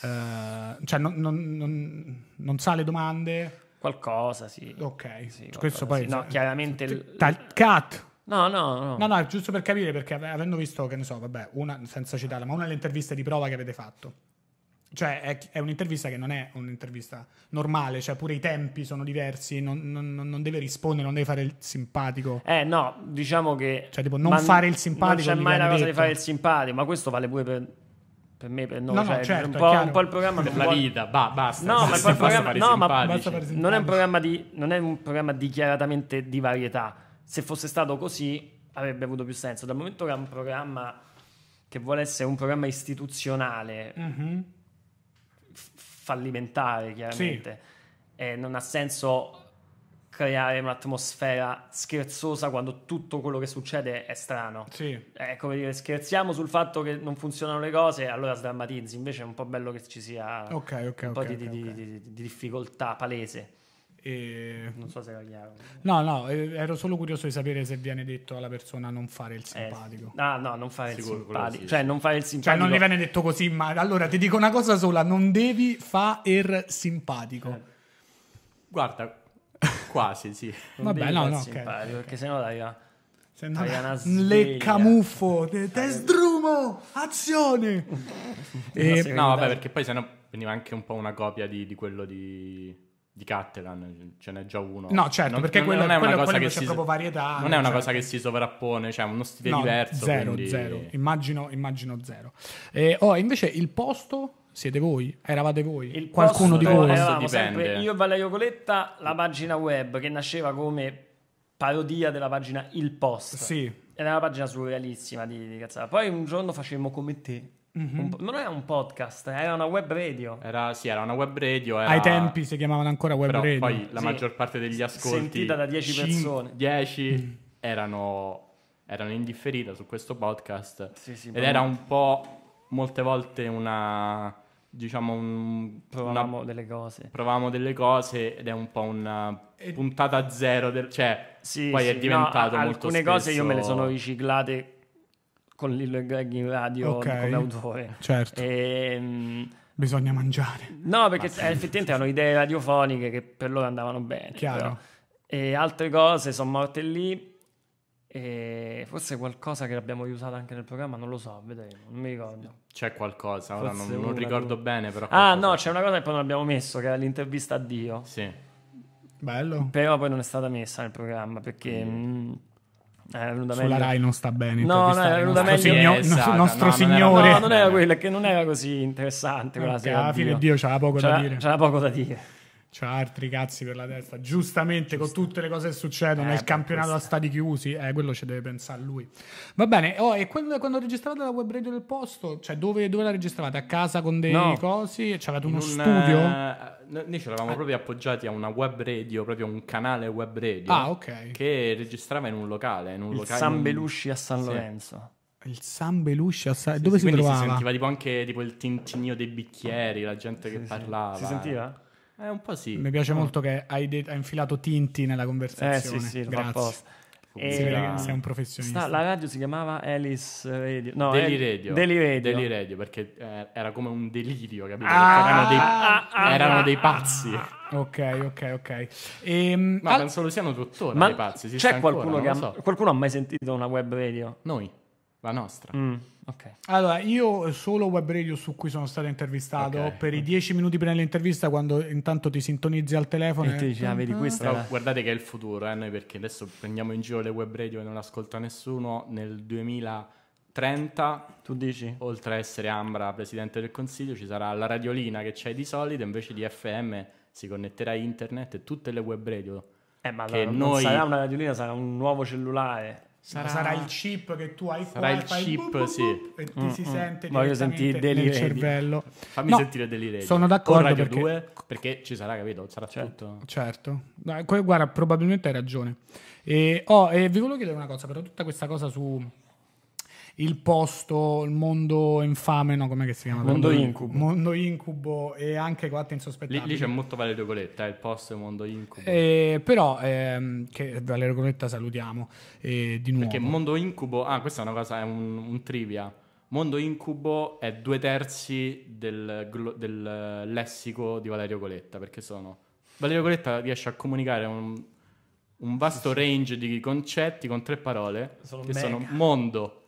eh, cioè non, non, non, non sa le domande
Qualcosa, sì. Ok, sì, qualcosa, questo poi... Sì. No, chiaramente... Il... Cut! No, no, no. No, no, giusto per capire, perché avendo
visto, che ne so, vabbè, una, senza citarla, ma una delle interviste di prova che avete fatto. Cioè, è, è un'intervista che non è un'intervista normale, cioè pure i tempi sono diversi, non, non, non, deve rispondere, non deve fare il simpatico.
Eh, no, diciamo che... Cioè, tipo, non fare il simpatico... Non c'è mai la cosa detto. di fare il simpatico, ma questo vale pure per per me per noi, no, cioè, no, certo, un, po', un, po', il programma per la vita ba, basta no, ma, il programma, no ma non, è un programma di, non è un programma dichiaratamente di varietà se fosse stato così avrebbe avuto più senso dal momento che è un programma che vuole essere un programma istituzionale mm-hmm. fallimentare chiaramente sì. eh, non ha senso creare un'atmosfera scherzosa quando tutto quello che succede è strano. Sì. È come dire, scherziamo sul fatto che non funzionano le cose, allora sdrammatizzi. Invece è un po' bello che ci sia okay, okay, un po' okay, di, di, di, di difficoltà palese. E... Non so se era chiaro.
No, no, ero solo curioso di sapere se viene detto alla persona non fare il eh, simpatico.
Eh, ah, no,
non fare Sicuro, il simpatico. Cioè, non fare il simpatico. Cioè, non gli
viene detto così, ma allora ti dico una cosa sola, non devi fare il simpatico. Eh.
Guarda, Quasi, sì. Non Vabbè, no, no, simpatico, okay. perché sennò dai a... Ah, Se no, le camuffo,
te sdrumo, azione! e, no, vabbè,
perché poi sennò veniva anche un po' una copia di, di quello di di Cattelan ce n'è già uno. No, certo, non, perché non, quello, non è una quello, cosa che si, proprio varietà. Non è una certo. cosa che si sovrappone, cioè uno stile no, diverso. Zero, quindi... zero. Eh.
Immagino, immagino zero. Eh, oh, invece il posto siete voi, eravate voi, il qualcuno di voi. Eravamo sempre io
e Valerio Coletta, la pagina web che nasceva come parodia della pagina Il Post. Sì. Era una pagina surrealissima di, di cazzata. Poi un giorno facemmo come te. Mm-hmm. non era un podcast, era una web radio.
Era, sì, era una web radio. Era... Ai tempi si chiamavano ancora web Però radio. Poi la sì. maggior parte degli ascolti. Sentita da 10 persone. 10 mm. erano, erano in differita su questo podcast. Sì, sì, Ed era un po' molte volte una diciamo un, provavamo
una, delle cose
provavamo delle cose ed è un po' una puntata zero del, cioè sì, poi sì, è diventato no, molto alcune spesso... cose io me le sono riciclate
con Lillo e Greg in radio okay. come autore certo e, ehm, bisogna mangiare no perché Ma eh, effettivamente erano idee radiofoniche che per loro andavano bene chiaro però. e altre cose sono morte lì e forse qualcosa che l'abbiamo usato anche nel programma, non lo so, vedremo, non mi ricordo.
C'è qualcosa, ora non, non, ricordo di... bene però. Ah no,
c'è una cosa che poi non abbiamo messo, che era l'intervista a Dio. Sì. Bello. Però poi non è stata messa nel programma perché... Mm. Mh, Sulla meglio. Rai non sta bene. No, no, era venuta meglio. Signor, esatto, nostro no, Signore. Era, no, non era quella, che non era così interessante. okay, ah, alla fine Dio, Dio c'era poco c'era, da dire. C'era poco da dire. C'ha altri cazzi per la testa. Giustamente, Giusto. con tutte le
cose che succedono, eh, il campionato a stati chiusi, eh, quello ci deve pensare lui. Va bene, oh, e quando, quando registravate la web radio del posto, cioè dove, dove la registravate? A casa con dei no. cosi? C'avevate cioè, uno un, studio?
Uh, noi ce l'avevamo ah. proprio appoggiati a una web radio, proprio un canale web radio. Ah, ok. Che registrava in un locale. In un il locale San Belusci a San sì.
Lorenzo.
Il San Belusci a San... Sì, Dove sì, si trovava? Si sentiva
tipo anche tipo il tintinio dei bicchieri, la gente che parlava. Si sentiva? Eh, un po' sì. Mi piace oh. molto
che hai, de- hai, infilato Tinti nella
conversazione. Eh sì, sì, Grazie. E sei un professionista. Sta, la radio si chiamava Alice
Radio. No, Daily, El... radio. Daily radio. Daily radio. perché eh, era come un delirio, capito? Ah, erano, dei... Ah, ah, ah. erano ah, dei, pazzi.
Ok,
ok, ok. E, ehm, ma al... penso lo siano tuttora ma dei pazzi. C'è qualcuno, ancora, che ha... So. qualcuno ha mai sentito una web radio? Noi, la nostra. Mm. Okay.
Allora, io solo web radio su cui sono stato intervistato okay. per i dieci minuti prima dell'intervista, quando intanto ti sintonizzi al telefono e, ti dici, ah, vedi, questa Però,
guardate che è il futuro, eh, noi perché adesso prendiamo in giro le web radio e non ascolta nessuno. Nel 2030, tu dici? Oltre a essere Ambra presidente del consiglio, ci sarà la radiolina che c'è di solito invece di FM si connetterà a internet e tutte le web radio. Eh, ma che no, noi... non sarà una radiolina, sarà un nuovo cellulare. Sarà, sarà, il
chip che tu hai sarà qua, il chip, boop, boop, sì. boop, e ti mm, si mm. sente voglio sentire nel cervello. Fammi no, sentire delirare. Sono d'accordo perché... 2,
perché ci sarà, capito? Sarà certo. tutto.
Certo. Guarda, probabilmente hai ragione. E, oh, e vi volevo chiedere una cosa, però tutta questa cosa su il posto, il mondo infame, no, come si chiama? Mondo incubo. Mondo incubo e anche Quattro
insospettabili. Lì, lì c'è molto Valerio Coletta, eh, il posto e il mondo incubo.
Eh, però, ehm, che Valerio Coletta salutiamo eh, di nuovo. Perché
mondo incubo, ah questa è una cosa, è un, un trivia. Mondo incubo è due terzi del, del lessico di Valerio Coletta, perché sono... Valerio Coletta riesce a comunicare un un vasto range di concetti con tre parole sono che mega. sono mondo,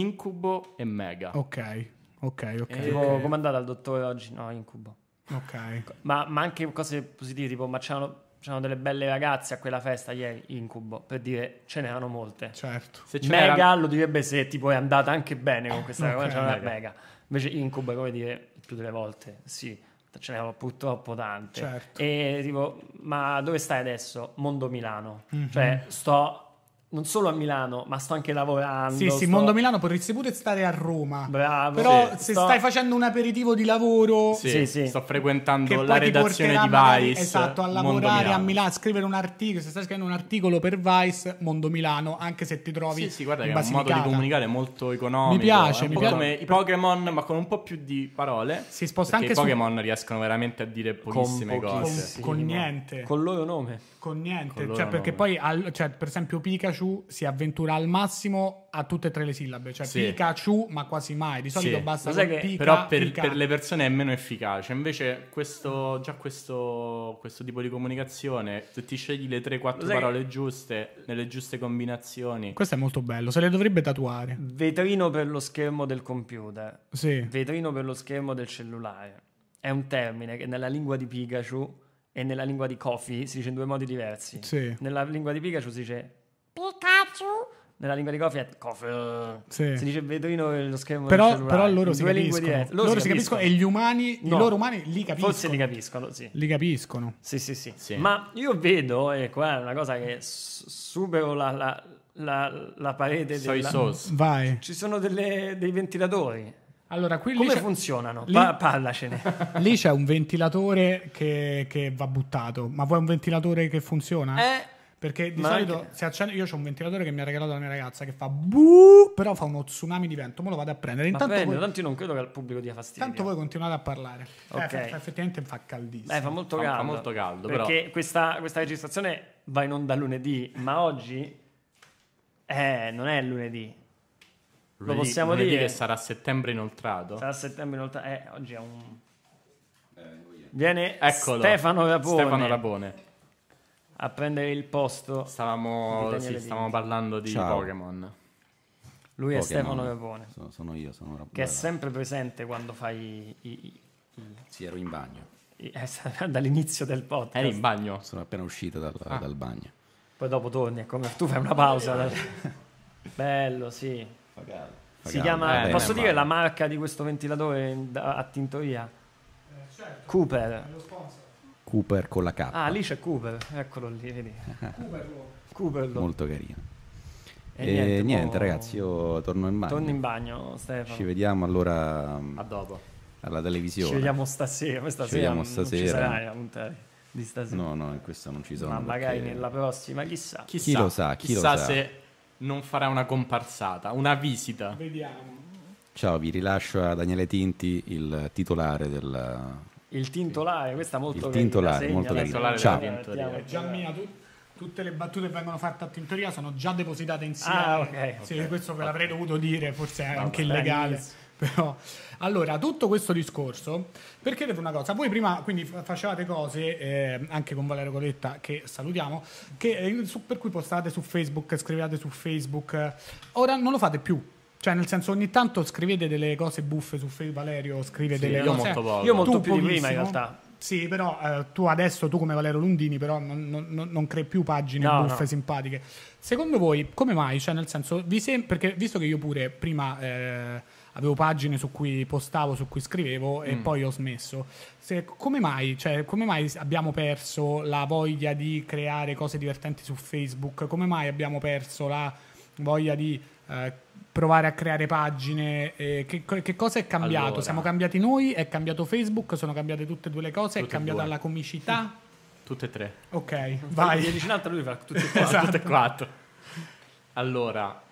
Incubo e Mega.
Ok, ok, ok. Eh, tipo, okay. Eh. come andata al dottore oggi? No, Incubo. Ok. Ma, ma anche cose positive, tipo, ma c'erano, c'erano, delle belle ragazze a quella festa ieri, Incubo, per dire, ce n'erano molte. Certo. Mega era... lo direbbe se tipo è andata anche bene con questa okay, cosa, mega. mega. Invece Incubo è come dire, più delle volte, sì, ce n'erano purtroppo tante. Certo. E tipo, ma dove stai adesso? Mondo Milano. Mm-hmm. Cioè, sto non solo a Milano, ma sto anche lavorando. Sì, sì, Mondo Milano potresti pure stare a Roma. Bravo.
Però sì, se sto... stai
facendo un aperitivo di lavoro,
sì, sì, sì.
sto frequentando la redazione di magari, Vice. esatto, a lavorare Milano. a
Milano, a scrivere un articolo, se stai scrivendo un articolo per Vice, Mondo Milano, anche se ti trovi Sì, sì, guarda che è un modo di
comunicare molto economico. Mi piace, eh, mi piace. come i Pokémon, ma con un po' più di parole. Si sposta anche i Pokémon su... riescono veramente a dire pochissime con cose. Con, con niente. Con il loro nome
con niente, con cioè, perché non... poi al, cioè, per esempio Pikachu si avventura al massimo a tutte e tre le sillabe, cioè sì. Pikachu ma quasi mai, di solito sì. basta che pica, però per, per,
le persone è meno efficace, invece questo, già questo, questo tipo di comunicazione, se ti scegli le 3-4 parole che... giuste, nelle giuste combinazioni.
Questo è molto bello, se le dovrebbe tatuare.
Vetrino per lo schermo del computer, sì. vetrino per lo schermo del cellulare, è un termine che nella lingua di Pikachu e nella lingua di Coffee si dice in due modi diversi. Sì. Nella lingua di Pikachu si dice
Pikachu.
Nella lingua di Coffee è Coffee.
Sì. Si
dice
vedrino lo schermo però, però loro si capiscono. Loro, loro si, capiscono. capiscono e gli umani, no. i loro umani li capiscono. Forse li capiscono, sì.
Li capiscono. Sì, sì, sì. sì.
Ma io vedo, e qua è una cosa che supero la, la, la, la parete Soy della... Sauce. Vai. Ci sono delle, dei ventilatori allora, qui Come funzionano? Lì, pa- parlacene.
lì c'è un ventilatore che, che, va buttato, ma vuoi un ventilatore che funziona? Eh, Perché di solito anche... se accendo, io ho un ventilatore che mi ha regalato la mia ragazza che fa buh, però fa uno tsunami di vento, me lo vado a prendere. Intanto prendo, voi, tanto io non credo che al pubblico dia fastidio. Tanto voi continuate a parlare. Eh, okay. Eh, effettivamente fa caldissimo. Eh, fa molto caldo. Fa molto caldo perché
però. Questa, questa registrazione va in onda lunedì, ma oggi eh, non è lunedì lo possiamo lunedì dire. che sarà
settembre inoltrato. Sarà
settembre inoltrato. Eh, oggi è un.
Viene Eccolo. Stefano Rapone. Stefano Rapone. A
prendere il posto. Stavamo, sì, stavamo parlando di Pokémon.
Lui Pokemon. è Stefano Rapone. Sono, sono io, sono Rapone. Che è
sempre presente quando fai i, i, i...
Sì, ero in bagno. Eh, dall'inizio del podcast. Eri in bagno? Sono appena uscito dal, ah. dal bagno.
Poi dopo torni, come tu fai una pausa. Eh. Bello, sì. Fagano. Si chiama, eh, posso dire la marca di questo ventilatore a tintoria? Eh, certo. Cooper.
Cooper con la K.
Ah,
lì c'è Cooper, eccolo lì, vedi. Cooperlo. Molto carino. E, e niente, eh, niente
ragazzi, io torno in bagno. Torno in
bagno, Stefano. Ci vediamo
allora a dopo. alla televisione. Ci vediamo stasera, questa ci vediamo stasera. ci sarai a eh, puntare di stasera. No, no, in questa non ci sono. Ma perché... magari nella prossima, chissà. Chissà, chi lo sa, chi chissà lo sa. se non farà una comparsata, una visita. Vediamo.
Ciao, vi rilascio a Daniele Tinti, il titolare del...
Il tintolare, questa molto il titolare, molto carina. Ciao. Gianmina, tu, tutte le
battute che vengono fatte a Tintoria sono già depositate insieme. Ah, ok. okay. Sì, questo ve l'avrei dovuto dire, forse è no, anche illegale.
Benissimo però.
Allora, tutto questo discorso, perché per una cosa, voi prima quindi facevate cose, eh, anche con Valerio Coletta, che salutiamo, che, eh, su, per cui postate su Facebook, scrivete su Facebook, ora non lo fate più, cioè, nel senso, ogni tanto scrivete delle cose buffe su Facebook. Valerio scrive sì, delle io cose. Molto poco. Io molto tu più pochissimo. di prima, in realtà. Sì, però eh, tu adesso, tu come Valero Lundini, però non, non, non crei più pagine no, buffe no. simpatiche. Secondo voi, come mai? Cioè, nel senso, vi sem- perché visto che io pure prima. Eh, avevo pagine su cui postavo, su cui scrivevo e mm. poi ho smesso. Se, come, mai, cioè, come mai abbiamo perso la voglia di creare cose divertenti su Facebook? Come mai abbiamo perso la voglia di eh, provare a creare pagine. Eh, che, che, cosa è cambiato? Allora, Siamo cambiati noi, è cambiato Facebook, sono cambiate tutte e due le cose, è cambiata due. la comicità. Tutte e tre. Ok, vai. Vicino a un'altra,
lui fa tutte e quattro. esatto. Tutte e quattro. Allora,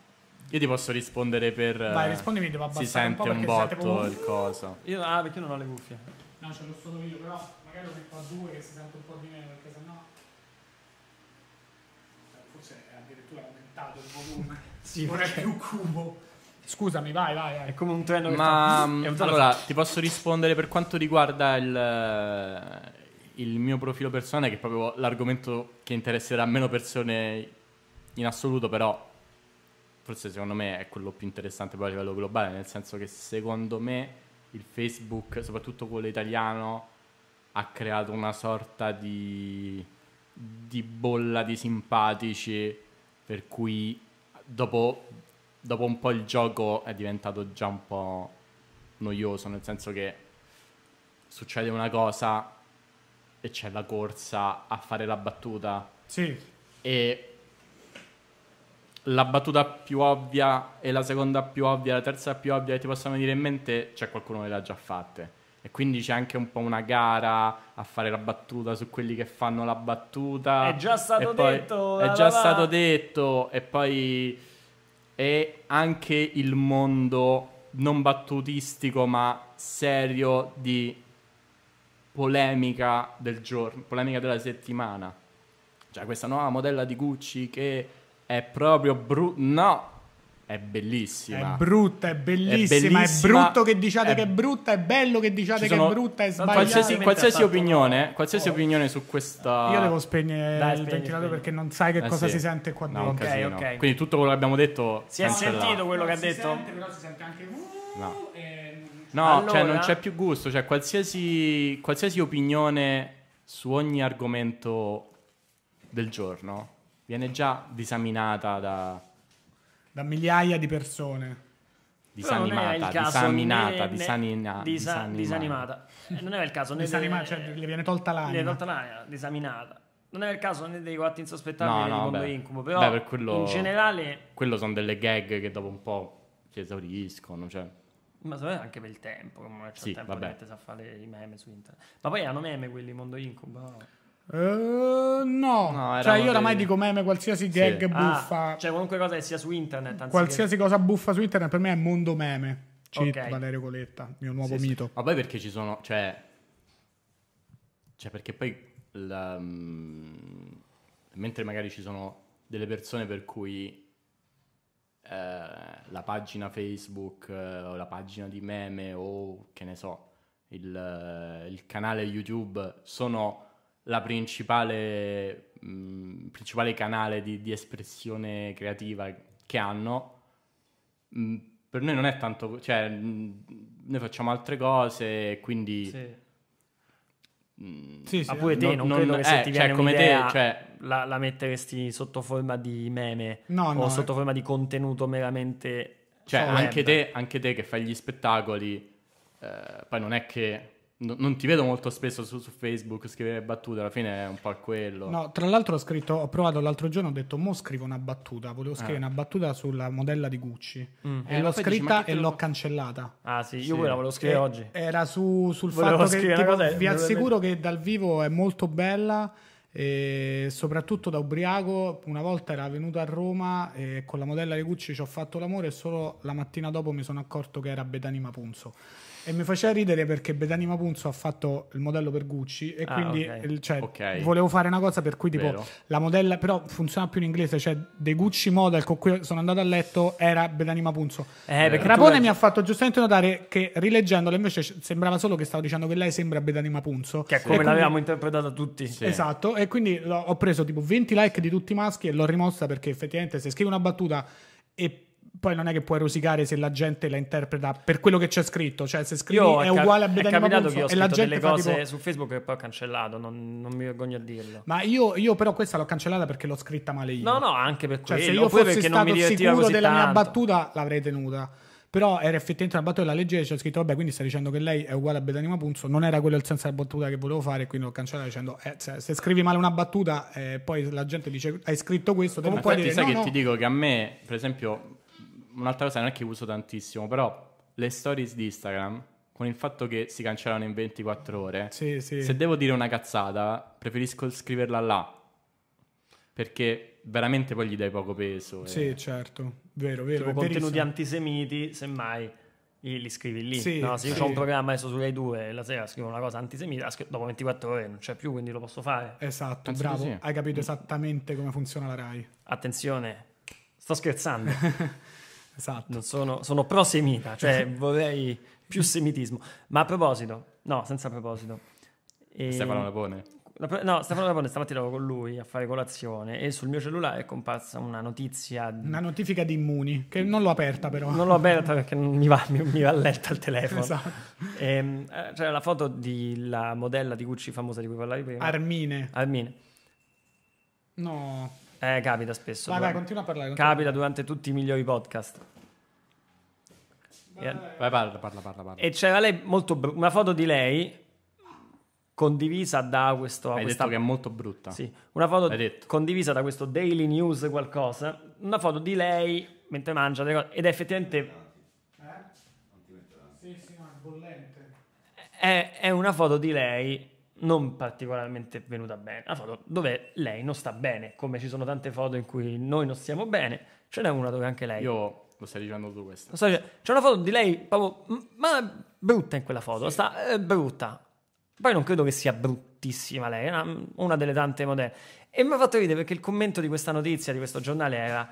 io ti posso rispondere per... Vai, eh,
rispondimi, devo abbassare Si sente un, un botto si il coso. Io, ah, perché io non ho le cuffie. No, c'è lo solo io, però magari lo
metto a due che si sente un po' di meno, perché
sennò... Eh, forse è addirittura aumentato il volume. sì, Ora perché... è più cubo. Scusami, vai, vai, vai, È come un treno. Ma fa... Mm, allora ti
posso rispondere per quanto riguarda il, eh, il, mio profilo personale, che è proprio l'argomento che interesserà meno persone in assoluto, però forse secondo me è quello più interessante poi a livello globale, nel senso che secondo me il Facebook, soprattutto quello italiano, ha creato una sorta di, di bolla di simpatici per cui dopo, dopo, un po' il gioco è diventato già un po' noioso, nel senso che succede una cosa e c'è la corsa a fare la battuta. Sì. E la battuta più ovvia e la seconda più ovvia, la terza più ovvia che ti possono venire in mente, c'è qualcuno che l'ha già fatta. E quindi c'è anche un po' una gara a fare la battuta su quelli che fanno la battuta. È già stato detto! È già la stato detto! E poi è anche il mondo non battutistico ma serio di polemica del giorno, polemica della settimana. Cioè questa nuova modella di Gucci che è proprio brutto. No, è bellissima. È brutta, è bellissima. È, bellissima, è brutto che diciate è... che è
brutta, è bello che diciate sono... che è brutta, è sbagliato. Qualsiasi, qualsiasi
opinione, no. qualsiasi oh. opinione su questa. Io devo spegnere Dai, il spegni, perché non sai che eh, cosa sì. si sente qua dentro. No, ok, ok. Quindi tutto quello che abbiamo detto. Si è sentito
là. quello che ha detto? Sente, però si sente
anche. Uh, mm, no, no allora... cioè non c'è più gusto. Cioè, qualsiasi, qualsiasi opinione su ogni argomento del giorno viene già disaminata da...
da migliaia di persone.
Disanimata, caso, disaminata, né, disanina, disa, disanimata.
Non è il caso, né eh, Disanima, cioè, le viene tolta l'anima. Le viene tolta l'anima, disaminata. Non è il caso né dei quattro insospettabili no, no, di Mondo Incubo, però beh, per quello, in generale...
Quello sono delle gag che dopo un po' si esauriscono, cioè...
Ma secondo anche per il tempo, come c'è sì, il tempo vabbè. che a fare i meme su internet. Ma poi hanno meme quelli Mondo Incubo?
Uh, no, no cioè io oramai dei... dico meme qualsiasi gag sì. buffa.
Ah, cioè qualunque cosa che sia su internet. Qualsiasi
cosa buffa su internet per me è mondo meme. Cheat okay.
Valerio Coletta, mio nuovo sì, mito. Sì. poi perché ci sono, cioè... Cioè perché poi... La... Mm, mentre magari ci sono delle persone per cui eh, la pagina Facebook eh, o la pagina di meme o che ne so, il, il canale YouTube sono la principale, mh, principale canale di, di, espressione creativa che hanno, mh, per noi non è tanto, cioè noi facciamo altre cose, quindi...
Sì. Sì, sì, Ma pure eh, te, non, non credo non, che eh, se eh, ti cioè, viene cioè, un'idea, te, cioè...
la, la, metteresti sotto
forma di meme no, no, o eh. sotto eh. forma di contenuto meramente... Cioè, anche
te,
anche te, che fai gli spettacoli, eh, poi non è che No, non ti vedo molto spesso su, su, Facebook scrivere battute, alla fine è un po' quello. No,
tra l'altro ho scritto, ho provato l'altro giorno, ho detto, mo scrivo una battuta, volevo scrivere ah. una battuta sulla modella di Gucci. Mm. E eh, l'ho scritta dici, e l'ho cancellata. Ah sì, io sì. quella volevo scrivere e oggi. Era su, sul volevo fatto che, tipo, vi assicuro che dal vivo è molto bella e soprattutto da ubriaco una volta era venuta a Roma e con la modella di Gucci ci ho fatto l'amore e solo la mattina dopo mi sono accorto che era Betanima Punzo e mi faceva ridere perché Betanima Punzo ha fatto il modello per Gucci e ah, quindi okay. Cioè, okay. volevo fare una cosa per cui tipo Vero. la modella, però funziona più in inglese, cioè dei Gucci model con cui sono andato a letto era Betanima Punzo. Eh, eh Rapone mi ha fatto giustamente notare che rileggendola invece sembrava solo che stavo dicendo che lei sembra Betanima Punzo. Che è come e l'avevamo quindi...
interpretata tutti. Sì. Esatto,
e quindi ho preso tipo 20 like di tutti i maschi e l'ho rimossa perché effettivamente se scrivi una battuta e poi non è che puoi rosicare se la gente la interpreta per quello che c'è scritto, cioè se scrivi io è ca- uguale a Betanima Ponzo che io ho e la gente delle cose tipo... su
Facebook che poi ho cancellato, non, non, mi vergogno a dirlo.
Ma io, io, però questa l'ho cancellata perché l'ho scritta male
io. No, no, anche per cioè, quello. se io fossi stato sicuro della tanto. mia
battuta l'avrei tenuta. Però era effettivamente una battuta della legge e c'è scritto vabbè quindi sta dicendo che lei è uguale a Betanima Punzo non era quello il senso della battuta che volevo fare quindi l'ho cancellata dicendo eh, se, se, scrivi male una battuta eh, poi la gente dice hai scritto questo Ma non puoi dire sai no, che no. ti
dico che a me per esempio un'altra cosa non è che uso tantissimo, però le stories di Instagram, con il fatto che si cancellano in 24 ore, sì, sì. se devo dire una cazzata, preferisco scriverla là. Perché veramente poi gli dai poco peso. Eh. Sì,
certo, vero, vero. Tipo contenuti antisemiti, semmai li scrivi lì. Sì, no, se io sì. ho un programma adesso su Rai 2 la sera scrivo una cosa antisemita, dopo 24 ore non c'è più, quindi lo posso fare. Esatto, Penso bravo. Sì. Hai capito
esattamente come funziona la Rai.
Attenzione, sto scherzando. Esatto. sono, sono pro semita, cioè vorrei più semitismo. Ma a proposito, no, senza proposito. E... Stefano Labone. No, Stefano Lapone, stamattina ero con lui a fare colazione e sul mio cellulare è comparsa una notizia. Una
notifica di Immuni, che non l'ho aperta però. Non l'ho aperta perché non
mi va, mi, mi va a letto al telefono. Esatto. E, ehm, eh, c'era la foto della modella di Gucci famosa di cui parlavi prima. Armine. Armine. No. Eh, capita spesso. Vai, vai, continua a parlare. Continua. Capita durante tutti i migliori podcast.
Vai, vai parla, parla, parla, parla.
E c'era lei molto br- una foto di lei condivisa da questo Hai questa, detto che è molto
brutta. Sì,
una foto condivisa da questo Daily News qualcosa, una foto di lei mentre mangia cose, ed è effettivamente
eh?
è, è una foto di lei non particolarmente venuta bene, una foto dove lei non sta bene, come ci sono tante foto in cui noi non stiamo bene, ce n'è una dove anche lei... Io
lo stai dicendo tu questa.
So, c'è una foto di lei proprio, ma brutta in quella foto, sì. sta eh, brutta. Poi non credo che sia bruttissima lei, una, una delle tante modelle. E mi ha fatto ridere perché il commento di questa notizia, di questo giornale era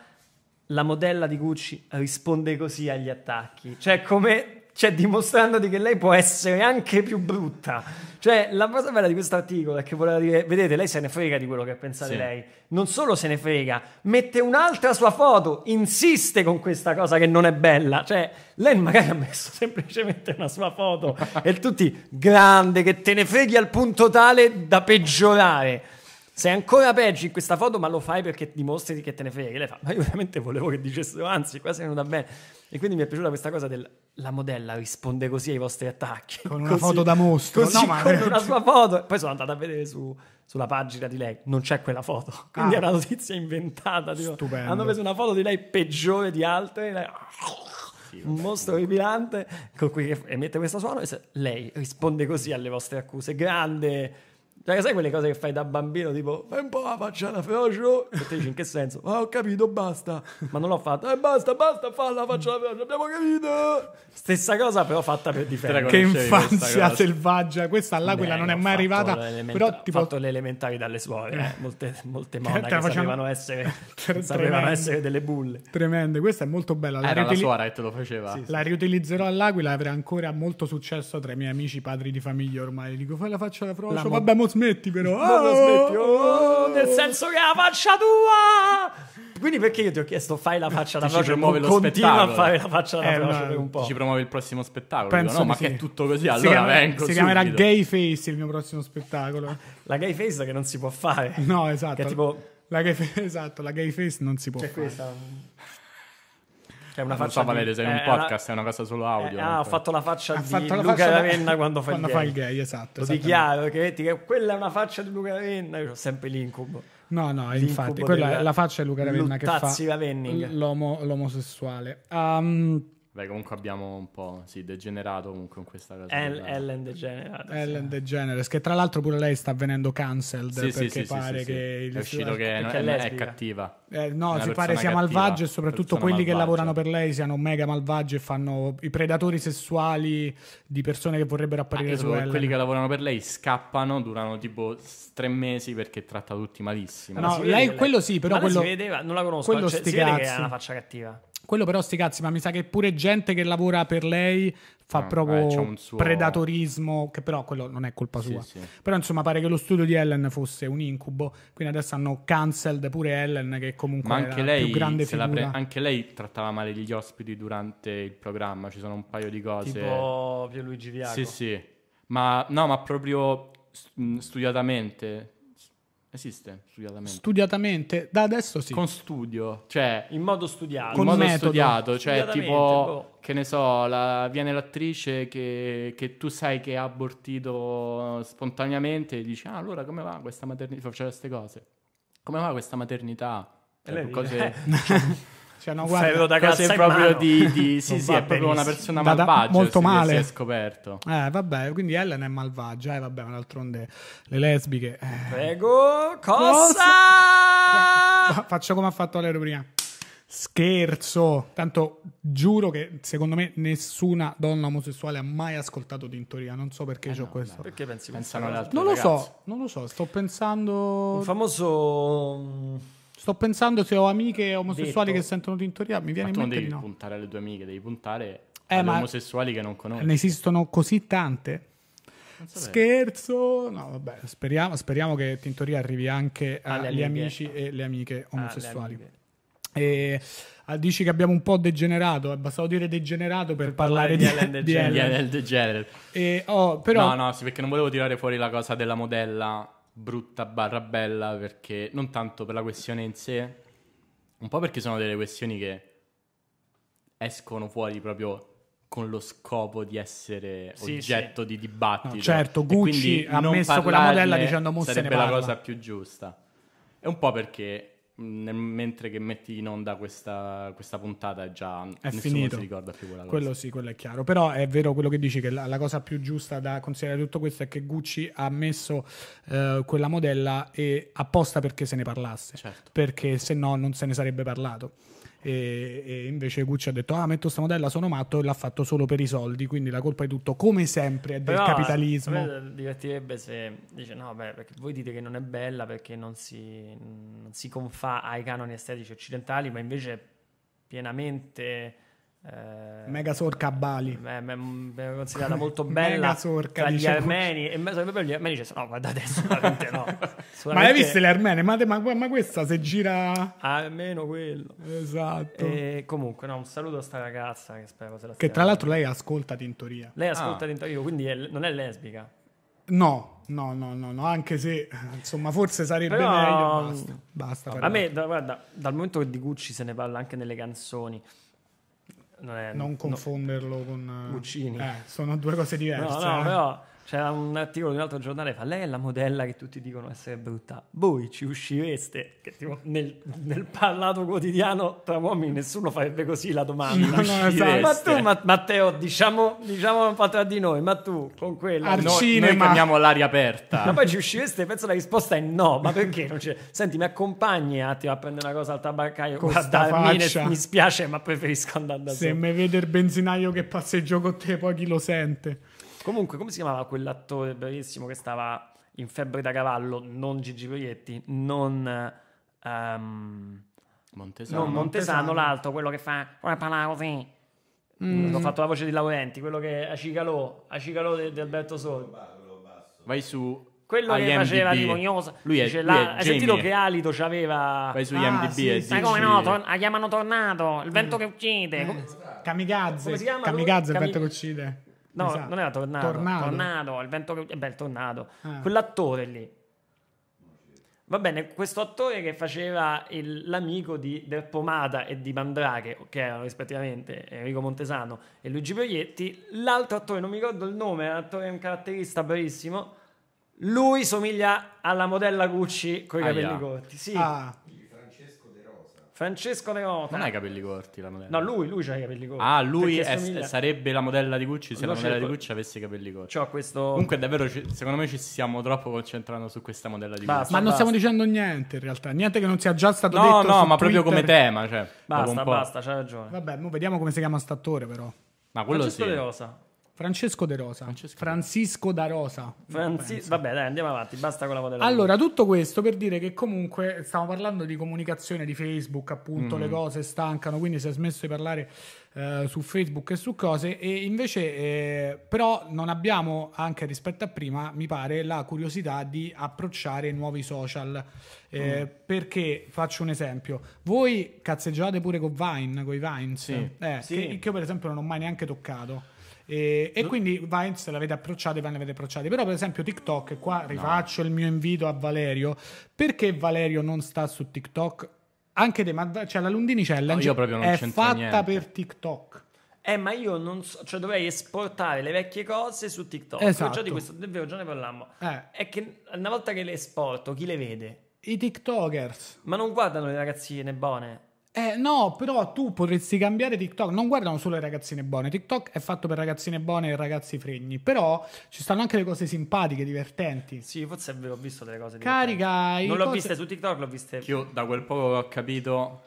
la modella di Gucci risponde così agli attacchi. Cioè come cioè dimostrandoti che lei può essere anche più brutta. Cioè, la cosa bella di questo articolo è che voleva dire, vedete, lei se ne frega di quello che pensate sì. lei. Non solo se ne frega, mette un'altra sua foto, insiste con questa cosa che non è bella. Cioè, lei magari ha messo semplicemente una sua foto e tutti, grande, che te ne freghi al punto tale da peggiorare sei ancora peggio in questa foto, ma lo fai perché dimostri che te ne frega. lei fa, ma io veramente volevo che dicessero, anzi, quasi non da bene. E quindi mi è piaciuta questa cosa della modella risponde così ai vostri attacchi. Con una foto da mostro. Così, no, ma con una cioè. sua foto. Poi sono andato a vedere su, sulla pagina di lei, non c'è quella foto. Ah. Quindi ah. è una notizia inventata. Tipo, Stupendo. Hanno preso una foto di lei peggiore di altre. Lei... un mostro orripilante con cui emette questo suono e lei risponde così alle vostre accuse. Grande cioè, sai quelle cose che fai da bambino, tipo, fai un po' la faccia alla feroce, e te dici in che senso? Ah, ho capito, basta. Ma non l'ho fatto. Eh, basta, basta, falla la faccia alla feroce, abbiamo capito. Stessa cosa però fatta per difendere. Che infanzia selvaggia. Questa all'Aquila Beh, non è mai arrivata. Però tipo... Ho fatto le elementari dalle suore, eh. molte, molte monache facciamo... sapevano, essere,
sapevano essere delle bulle. Tremende, questa è molto bella. La Era riutili... la suora che te lo
faceva. Sì, sì. La
riutilizzerò all'Aquila, avrà ancora molto successo tra i miei amici padri di famiglia ormai. Dico, fai la faccia alla feroce, vabbè, molto smetti però. Non lo ah, smetti. Oh.
Oh, oh, nel senso che è la faccia tua. Quindi perché io ti ho chiesto fai la faccia da veloce muovi lo spettacolo. a fare la faccia da eh, per un po'.
Ci promuove il prossimo spettacolo. Penso no, ma sì. che è tutto così, allora si chiama, vengo. Si chiamerà Gay
Face il mio prossimo spettacolo. La Gay Face che non si può fare. No, esatto. Che tipo la gay, esatto, la gay face non si può C'è cioè, fare. Questa cioè una non so Valerio, sei è un
podcast, la... è una cosa solo audio. ah, eh, ho fatto la faccia ha di fatto Luca Ravenna quando fa quando il gay. Quando Fa il gay esatto. Lo dichiaro,
che, che quella è una faccia di Luca Ravenna, io ho sempre l'incubo.
No, no, l'incubo infatti, quella è la faccia
di Luca Ravenna che fa L'omo, l'omosessuale.
Um, Beh, comunque abbiamo un po' sì, degenerato comunque in questa cosa. El- Ellen degenerato.
Ellen sì. degeneres, che tra l'altro pure lei sta venendo cancelled sì, perché sì, pare che... È uscito che è, è, è cattiva. Eh, no, si pare sia malvagio e soprattutto quelli malvagia. che lavorano per lei siano mega malvagi e fanno i predatori sessuali di persone che vorrebbero apparire ah, su Ellen. Quelli
che lavorano per lei scappano, durano tipo tre mesi perché tratta tutti malissimo. No, lei, quello sì, però... quello si
vedeva, non la conosco, quello cioè, si vede che ha una faccia cattiva. Quello però sti cazzi, ma mi sa che pure gente che lavora per lei fa no, ah, proprio eh, suo... predatorismo, che però quello non è colpa sì, sua. Sì. Però insomma pare che lo studio di Ellen fosse un incubo, quindi adesso hanno cancelled pure Ellen che
comunque è la più grande figura. Pre... anche lei trattava male gli ospiti durante il programma, ci sono un paio di cose. Tipo Pierluigi Viago. Sì, sì. Ma no, ma proprio studiatamente Esiste studiatamente.
Studiatamente? Da adesso sì. Con
studio, cioè in modo studiato. Con in modo metodo. studiato, cioè tipo, boh. che ne so, la, viene l'attrice che, che, tu sai che ha abortito spontaneamente e dici, ah allora come va questa maternità, faccio queste cose. Come va questa maternità? Eh. Cioè, cose... Cioè, no, guarda, Ferro da casa proprio di, di, Sì, sì, è proprio una persona malvagia. molto male. Si è scoperto.
Eh, vabbè, quindi Ellen è malvagia. Eh, vabbè, ma d'altronde le lesbiche. Eh.
Prego, cosa?
Eh, faccio come ha fatto Lero prima. Scherzo, tanto giuro che secondo me nessuna donna omosessuale ha mai ascoltato Tintoria. Non so perché eh ho no, questo. perché pensi pensano eh, alle altre? Non ragazze. lo so, non lo so. Sto pensando. il famoso mm, Sto pensando se ho amiche omosessuali Detto. che sentono tintoria, mi viene ma in mente non devi
puntare alle tue amiche, devi puntare eh, alle omosessuali che non conosci. Ne
esistono così tante.
Scherzo,
no, vabbè, speriamo, speriamo che Tintoria arrivi anche agli ah, amici ecco. e le amiche ah, omosessuali. Ah, e dici che abbiamo un po' degenerato, è eh, bastato dire degenerato per, per parlare, parlare, di, di Ellen
DeGeneres. De oh, però... No, no, sì, perché non volevo tirare fuori la cosa della modella brutta barra bella perché non tanto per la questione in sé, un po' perché sono delle questioni che escono fuori proprio con lo scopo di essere sì, oggetto sì. di dibattito. No, certo, Gucci ha messo quella modella dicendo mo sarebbe la cosa più giusta. È un po' perché nel, mentre che metti in onda questa, questa puntata è già è nessuno finito. si ricorda più quella cosa. Quello sì,
quello è chiaro. Però è vero quello che dici, che la, la cosa più giusta da considerare tutto questo è che Gucci ha messo eh, quella modella e apposta perché se ne parlasse, certo. perché se no non se ne sarebbe parlato e, e invece Gucci ha detto ah metto sta modella sono matto e l'ha fatto solo per i soldi quindi la colpa è tutto come sempre è del Però, capitalismo
divertirebbe se dice no beh perché voi dite che non è bella perché non si, non si confà ai canoni estetici occidentali ma invece pienamente eh, Megasorca a Bali me, me, me considerata molto bella tra gli armeni e me, proprio gli armeni dicevano no guardate assolutamente no solamente... ma hai visto le
armene ma, ma, ma, questa se gira
almeno quello esatto e comunque no, un saluto a sta ragazza che spero se la che tra l'altro
lei ah. ascolta Tintoria lei ascolta
ah. Tintoria quindi è, non è lesbica
no No, no, no, no, anche se insomma forse sarebbe Però... meglio. Basta. basta no, a me,
da, guarda, dal momento che di Gucci se ne parla anche nelle canzoni, non, è, non confonderlo no, con Guccini. Eh, eh,
sono due cose diverse. No, no, eh. però
c'era un articolo di un altro giornale fa lei è la modella che tutti dicono essere brutta. Voi ci uscireste? Che tipo nel, nel parlato quotidiano tra uomini nessuno farebbe così la domanda. No, esatto. Ma tu ma, Matteo, diciamo, diciamo un po' tra di noi, ma tu con
quella... Al no, cinema. Noi chiamiamo l'aria aperta.
Ma poi ci uscireste? Penso la risposta è no, ma perché non c'è? Senti, mi accompagni un attimo a prendere una cosa al tabaccaio. Guarda, mi spiace, ma preferisco andare da Se solo. Se mi vede il
benzinaio che passeggio con te, poi chi lo sente?
Comunque, come si chiamava quell'attore bravissimo che stava in febbre da cavallo? Non Gigi Proietti, non. Um, Montesano. Non Montesano, l'altro, quello che fa. Come parla così. Mm. Ho fatto la voce di Laurenti, quello che è Acicalò, Acicalò di, di Alberto Sol.
Vai su quello IMDb. che faceva di Mognosa. Lui è, dice, lui là, è hai sentito che
alito c'aveva? Vai su ah, IMDb sì, sì, Ma come no? Tor- chiamano tornato, il vento mm. che uccide. Come... Kamikaze. Kamikaze, Cam- il vento che uccide. No, esatto. non era Tornado. Tornado. tornado il vento... Eh beh, il tornado. Ah. Quell'attore lì. Va bene, questo attore che faceva il, l'amico di Del Pomata e di Mandrake, che erano rispettivamente Enrico Montesano e Luigi Proietti, l'altro attore, non mi ricordo il nome, è un attore, un caratterista bravissimo, lui somiglia alla modella Gucci con i capelli corti. Sì. Ah.
Francesco Leota. Non ha i capelli corti la modella.
No, lui, lui ha i capelli corti. Ah, lui è,
sarebbe la modella di Gucci se lo la modella cerco. di Gucci avesse i capelli corti. C'ho questo... Comunque, davvero, secondo me ci stiamo troppo concentrando su questa modella di basta, Gucci. Ma non stiamo
dicendo niente in realtà, niente che non sia già stato no, detto. No, no, ma Twitter. proprio come tema. Cioè, basta, basta, c'hai ragione. Vabbè, vediamo come si chiama statore, però. Ma quello Francesco sì. Leosa. Francesco De Rosa. Francesco Francisco da Rosa.
Franzi- Vabbè, dai, andiamo avanti. Basta con la modella. Allora,
tutto questo per dire che comunque stiamo parlando di comunicazione di Facebook, appunto, mm. le cose stancano, quindi si è smesso di parlare eh, su Facebook e su cose. E invece, eh, però, non abbiamo anche rispetto a prima, mi pare, la curiosità di approcciare nuovi social. Eh, mm. Perché faccio un esempio: voi cazzeggiate pure con Vine, con i Vines, sì. Eh, sì. Che, che io, per esempio, non ho mai neanche toccato. E, e no. Mm. quindi Vine se l'avete approcciato, e Vine la vede approcciata. Però, per esempio, TikTok, qua rifaccio no. il mio invito a Valerio. Perché Valerio non sta su TikTok? Anche te, ma cioè, la Lundini Challenge no, è fatta niente. per TikTok.
Eh, ma io non so, cioè dovrei esportare le vecchie cose su TikTok. Cioè, esatto. Già di questo, è vero, già ne parlammo. Eh. È che una volta che le esporto, chi le vede? I TikTokers. Ma non guardano le ragazzine buone.
Eh, no, però tu potresti cambiare TikTok. Non guardano solo le ragazzine buone. TikTok è fatto per ragazzine buone e ragazzi fregni. Però ci stanno anche le cose simpatiche, divertenti.
Sì,
forse è ho visto
delle cose divertenti. Carica. Non l'ho cose... vista su TikTok, l'ho vista. Io da quel poco ho capito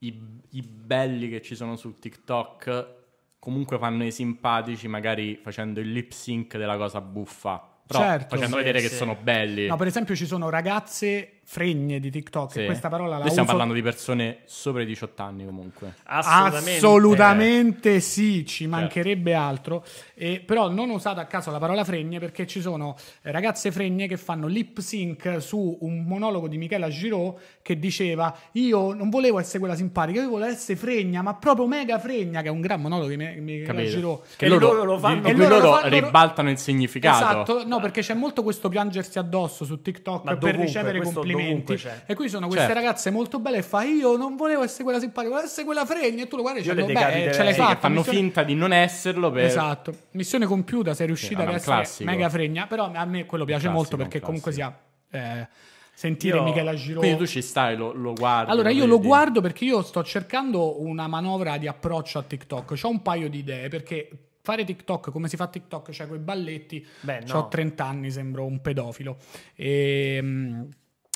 i, i belli che ci sono su TikTok. Comunque fanno i simpatici, magari facendo il lip sync della cosa buffa. Però certo, facendo sì, vedere sì. che sono belli. No, per
esempio, ci sono ragazze fregne di TikTok. Sì. questa parola la Noi stiamo uso... parlando
di persone sopra i 18 anni comunque. Assolutamente,
Assolutamente sì, ci certo. mancherebbe certo. altro. Eh, però non usate a caso la parola fregne perché ci sono eh, ragazze fregne che fanno lip sync su un monologo di Michela Giraud che diceva io non volevo essere quella simpatica, io volevo essere fregna, ma proprio mega fregna, che è un gran monologo di Michela Giraud. Che e loro, loro lo fanno. E loro, loro fanno... ribaltano il significato. Esatto, no perché c'è molto questo piangersi addosso su TikTok ma per dovunque, ricevere complimenti complimenti. E qui sono queste certo. ragazze molto belle e fa io non volevo essere quella simpatica, volevo essere quella fregna e tu lo guardi e dici, beh, ce l'hai le... fatta. Fanno missione... finta di
non esserlo per... Esatto.
Missione compiuta, sei riuscita sì, ad essere classico. mega fregna, però a me quello piace classico, molto perché comunque sia... Eh,
sentire io, Michela Giro. Quindi tu ci stai, lo, lo guardi. Allora, lo io vedi. lo
guardo perché io sto cercando una manovra di approccio a TikTok. Ho un paio di idee perché fare TikTok come si fa TikTok, cioè quei balletti. Beh, no. Ho 30 anni, sembro un pedofilo. E. Ehm,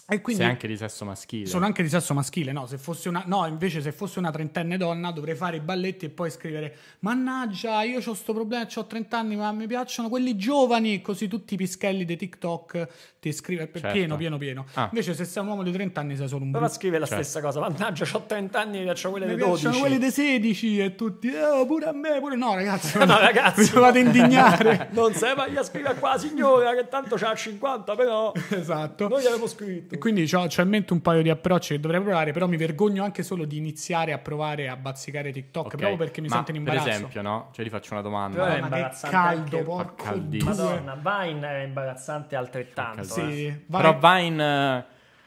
e quindi Sei anche di sesso maschile. Sono anche
di sesso maschile, no? Se fossi una, no, invece se fossi una trentenne donna dovrei fare i balletti e poi scrivere Mannaggia, io ho questo problema, ho 30 anni, ma mi piacciono quelli giovani, così tutti i pischelli di TikTok ti scrivono certo. pieno, pieno, pieno. Ah. Invece se sei un uomo di 30 anni sei solo un Però scrive la certo. stessa
cosa, Mannaggia, ho 30 anni, mi piacciono quelli mi dei 12. Mi piacciono quelli
dei 16 e tutti, oh, pure a me, pure...
No ragazzi, no, ragazzi. mi dovete indignare. non sei mai a scrivere qua, signora, che tanto c'ha 50, però... esatto. Noi gli avevo scritto.
E quindi cioè, ho, in mente un paio di approcci che dovrei provare, però mi vergogno anche solo di iniziare a provare a bazzicare TikTok okay. proprio perché mi ma sento in imbarazzo. Per esempio,
no? Cioè, gli faccio una domanda. Eh, ma che caldo, porco Madonna,
Vine è imbarazzante altrettanto. Caldo, sì, eh. Vine... Però
Vine,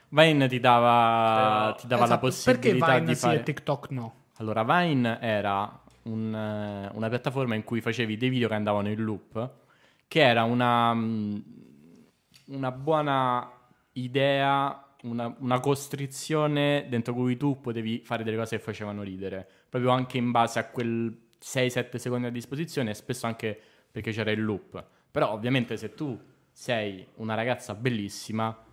Vine ti dava, eh, ti dava esatto. la possibilità perché Vine di fare... Sì, e TikTok no? Allora, Vine era un, eh, una piattaforma in cui facevi dei video che andavano in loop, che era una, mm, una buona idea, una, una, costrizione dentro cui tu potevi fare delle cose che facevano ridere, proprio anche in base a quel 6-7 secondi a disposizione e spesso anche perché c'era il loop. Però ovviamente se tu sei una ragazza bellissima,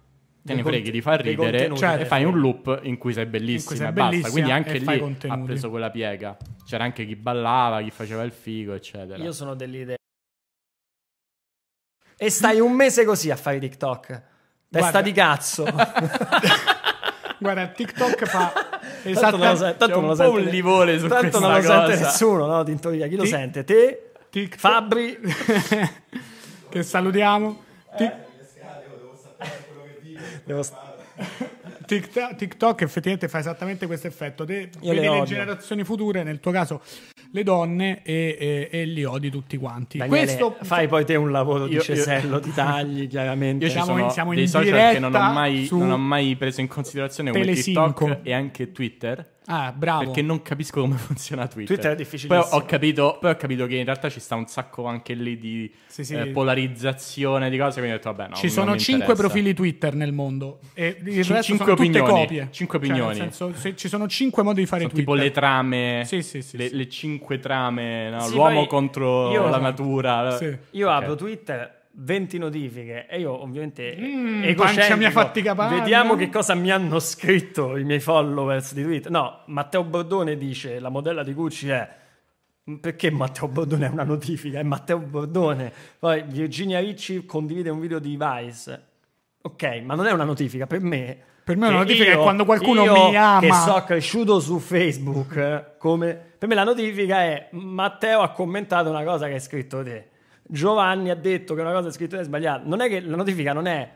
te ne freghi di far ridere cioè, e fai un loop in cui sei bellissima, cui sei bellissima e basta. Quindi anche lì contenuti. ha preso quella piega. C'era anche chi ballava, chi faceva il figo, eccetera. Io
sono dell'idea. E stai un mese così a fare TikTok. Testa Guarda. di cazzo. Guarda, TikTok
fa esattamente tanto, tanto un livore su tanto non lo cosa. sente nessuno,
no? Tintoria, chi Ti- lo sente? Te, TikTok. Fabri che salutiamo. Ti- eh,
devo, devo TikTok, TikTok effettivamente fa esattamente questo effetto. De, vedi le, le generazioni future, nel tuo caso le donne, e, e, e li odi tutti quanti. Daniele, questo... Fai poi te un lavoro io, di cesello, io... ti
tagli chiaramente. Io Ci siamo, siamo in, dei social che non ho, mai, non ho mai preso in considerazione come TikTok e anche Twitter Ah, bravo. Perché non capisco come funziona Twitter. Twitter è difficile. Poi, ho capito, poi ho capito che in realtà ci sta un sacco anche lì di sì, sì. Eh, polarizzazione di cose. Quindi ho detto, vabbè, no. Ci sono cinque profili
Twitter nel mondo. E il C- resto 5 sono opinioni, tutte copie. Cinque cioè, opinioni. Cioè,
senso, se, ci sono cinque modi di fare sono Twitter. Tipo le trame. Sì, sì, sì. Le, sì. le 5 trame. No? L'uomo contro io, la natura. Io okay. apro
Twitter 20 notifiche e io ovviamente mm, eh, egocentrico mi ha fatti capare. vediamo che cosa mi hanno scritto i miei followers di Twitter no Matteo Bordone dice la modella di Gucci è perché Matteo Bordone è una notifica è Matteo Bordone poi Virginia Ricci condivide un video di Vice ok ma non è una notifica per me per me una notifica io, è quando qualcuno io, mi ama che sono cresciuto su Facebook eh, come per me la notifica è Matteo ha commentato una cosa che hai scritto te Giovanni ha detto che una cosa è scritta è sbagliata. Non è che la notifica non è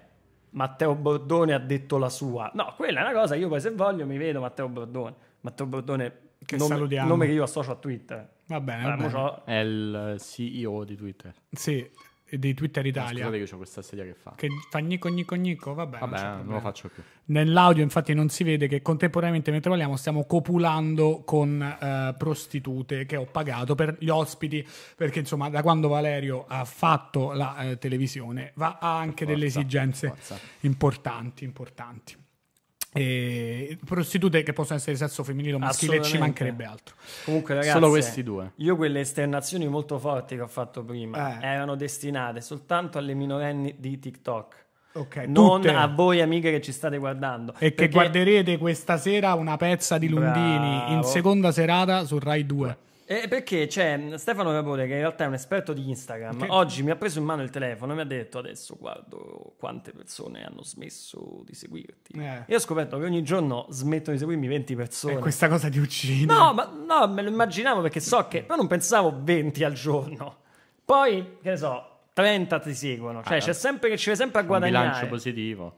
Matteo Bordone ha detto la sua. No, quella è una cosa. Io poi se voglio mi vedo Matteo Bordone. Matteo Bordone, che nome, salutiamo. nome che io associo a Twitter. Va bene, va bene.
È il CEO di Twitter. Sì, di Twitter eh, Italia. scusate che ho questa sedia che fa.
Che fa gnico gnico gnico, vabbè. Vabbè, non, non, lo faccio più. Nell'audio infatti non si vede che contemporaneamente mentre parliamo stiamo copulando con eh, prostitute che ho pagato per gli ospiti, perché insomma da quando Valerio ha fatto la eh, televisione va, ha anche forza, delle esigenze forza. importanti, importanti prostitute che possono essere di sesso femminile o maschile ci mancherebbe altro comunque ragazzi
solo questi due io quelle esternazioni molto forti che ho fatto prima eh. erano destinate soltanto alle minorenni di TikTok Okay, non tutte. a voi amiche che ci state guardando e perché... che
guarderete questa sera una pezza di Lundini Bravo. in seconda serata su Rai 2
eh, perché c'è mm, Stefano Capone, che in realtà è un esperto di Instagram, che... oggi mi ha preso in mano il telefono e mi ha detto adesso guardo quante persone hanno smesso di seguirti. Eh. Io ho scoperto che ogni giorno smettono di seguirmi 20 persone. E eh, questa cosa ti uccide. No, ma no, me lo immaginavo perché so che... Però non pensavo 20 al giorno. Poi, che ne so, 30 ti seguono. Cioè, ah, c'è sempre che ci vuoi sempre a guadagnare. Un bilancio positivo.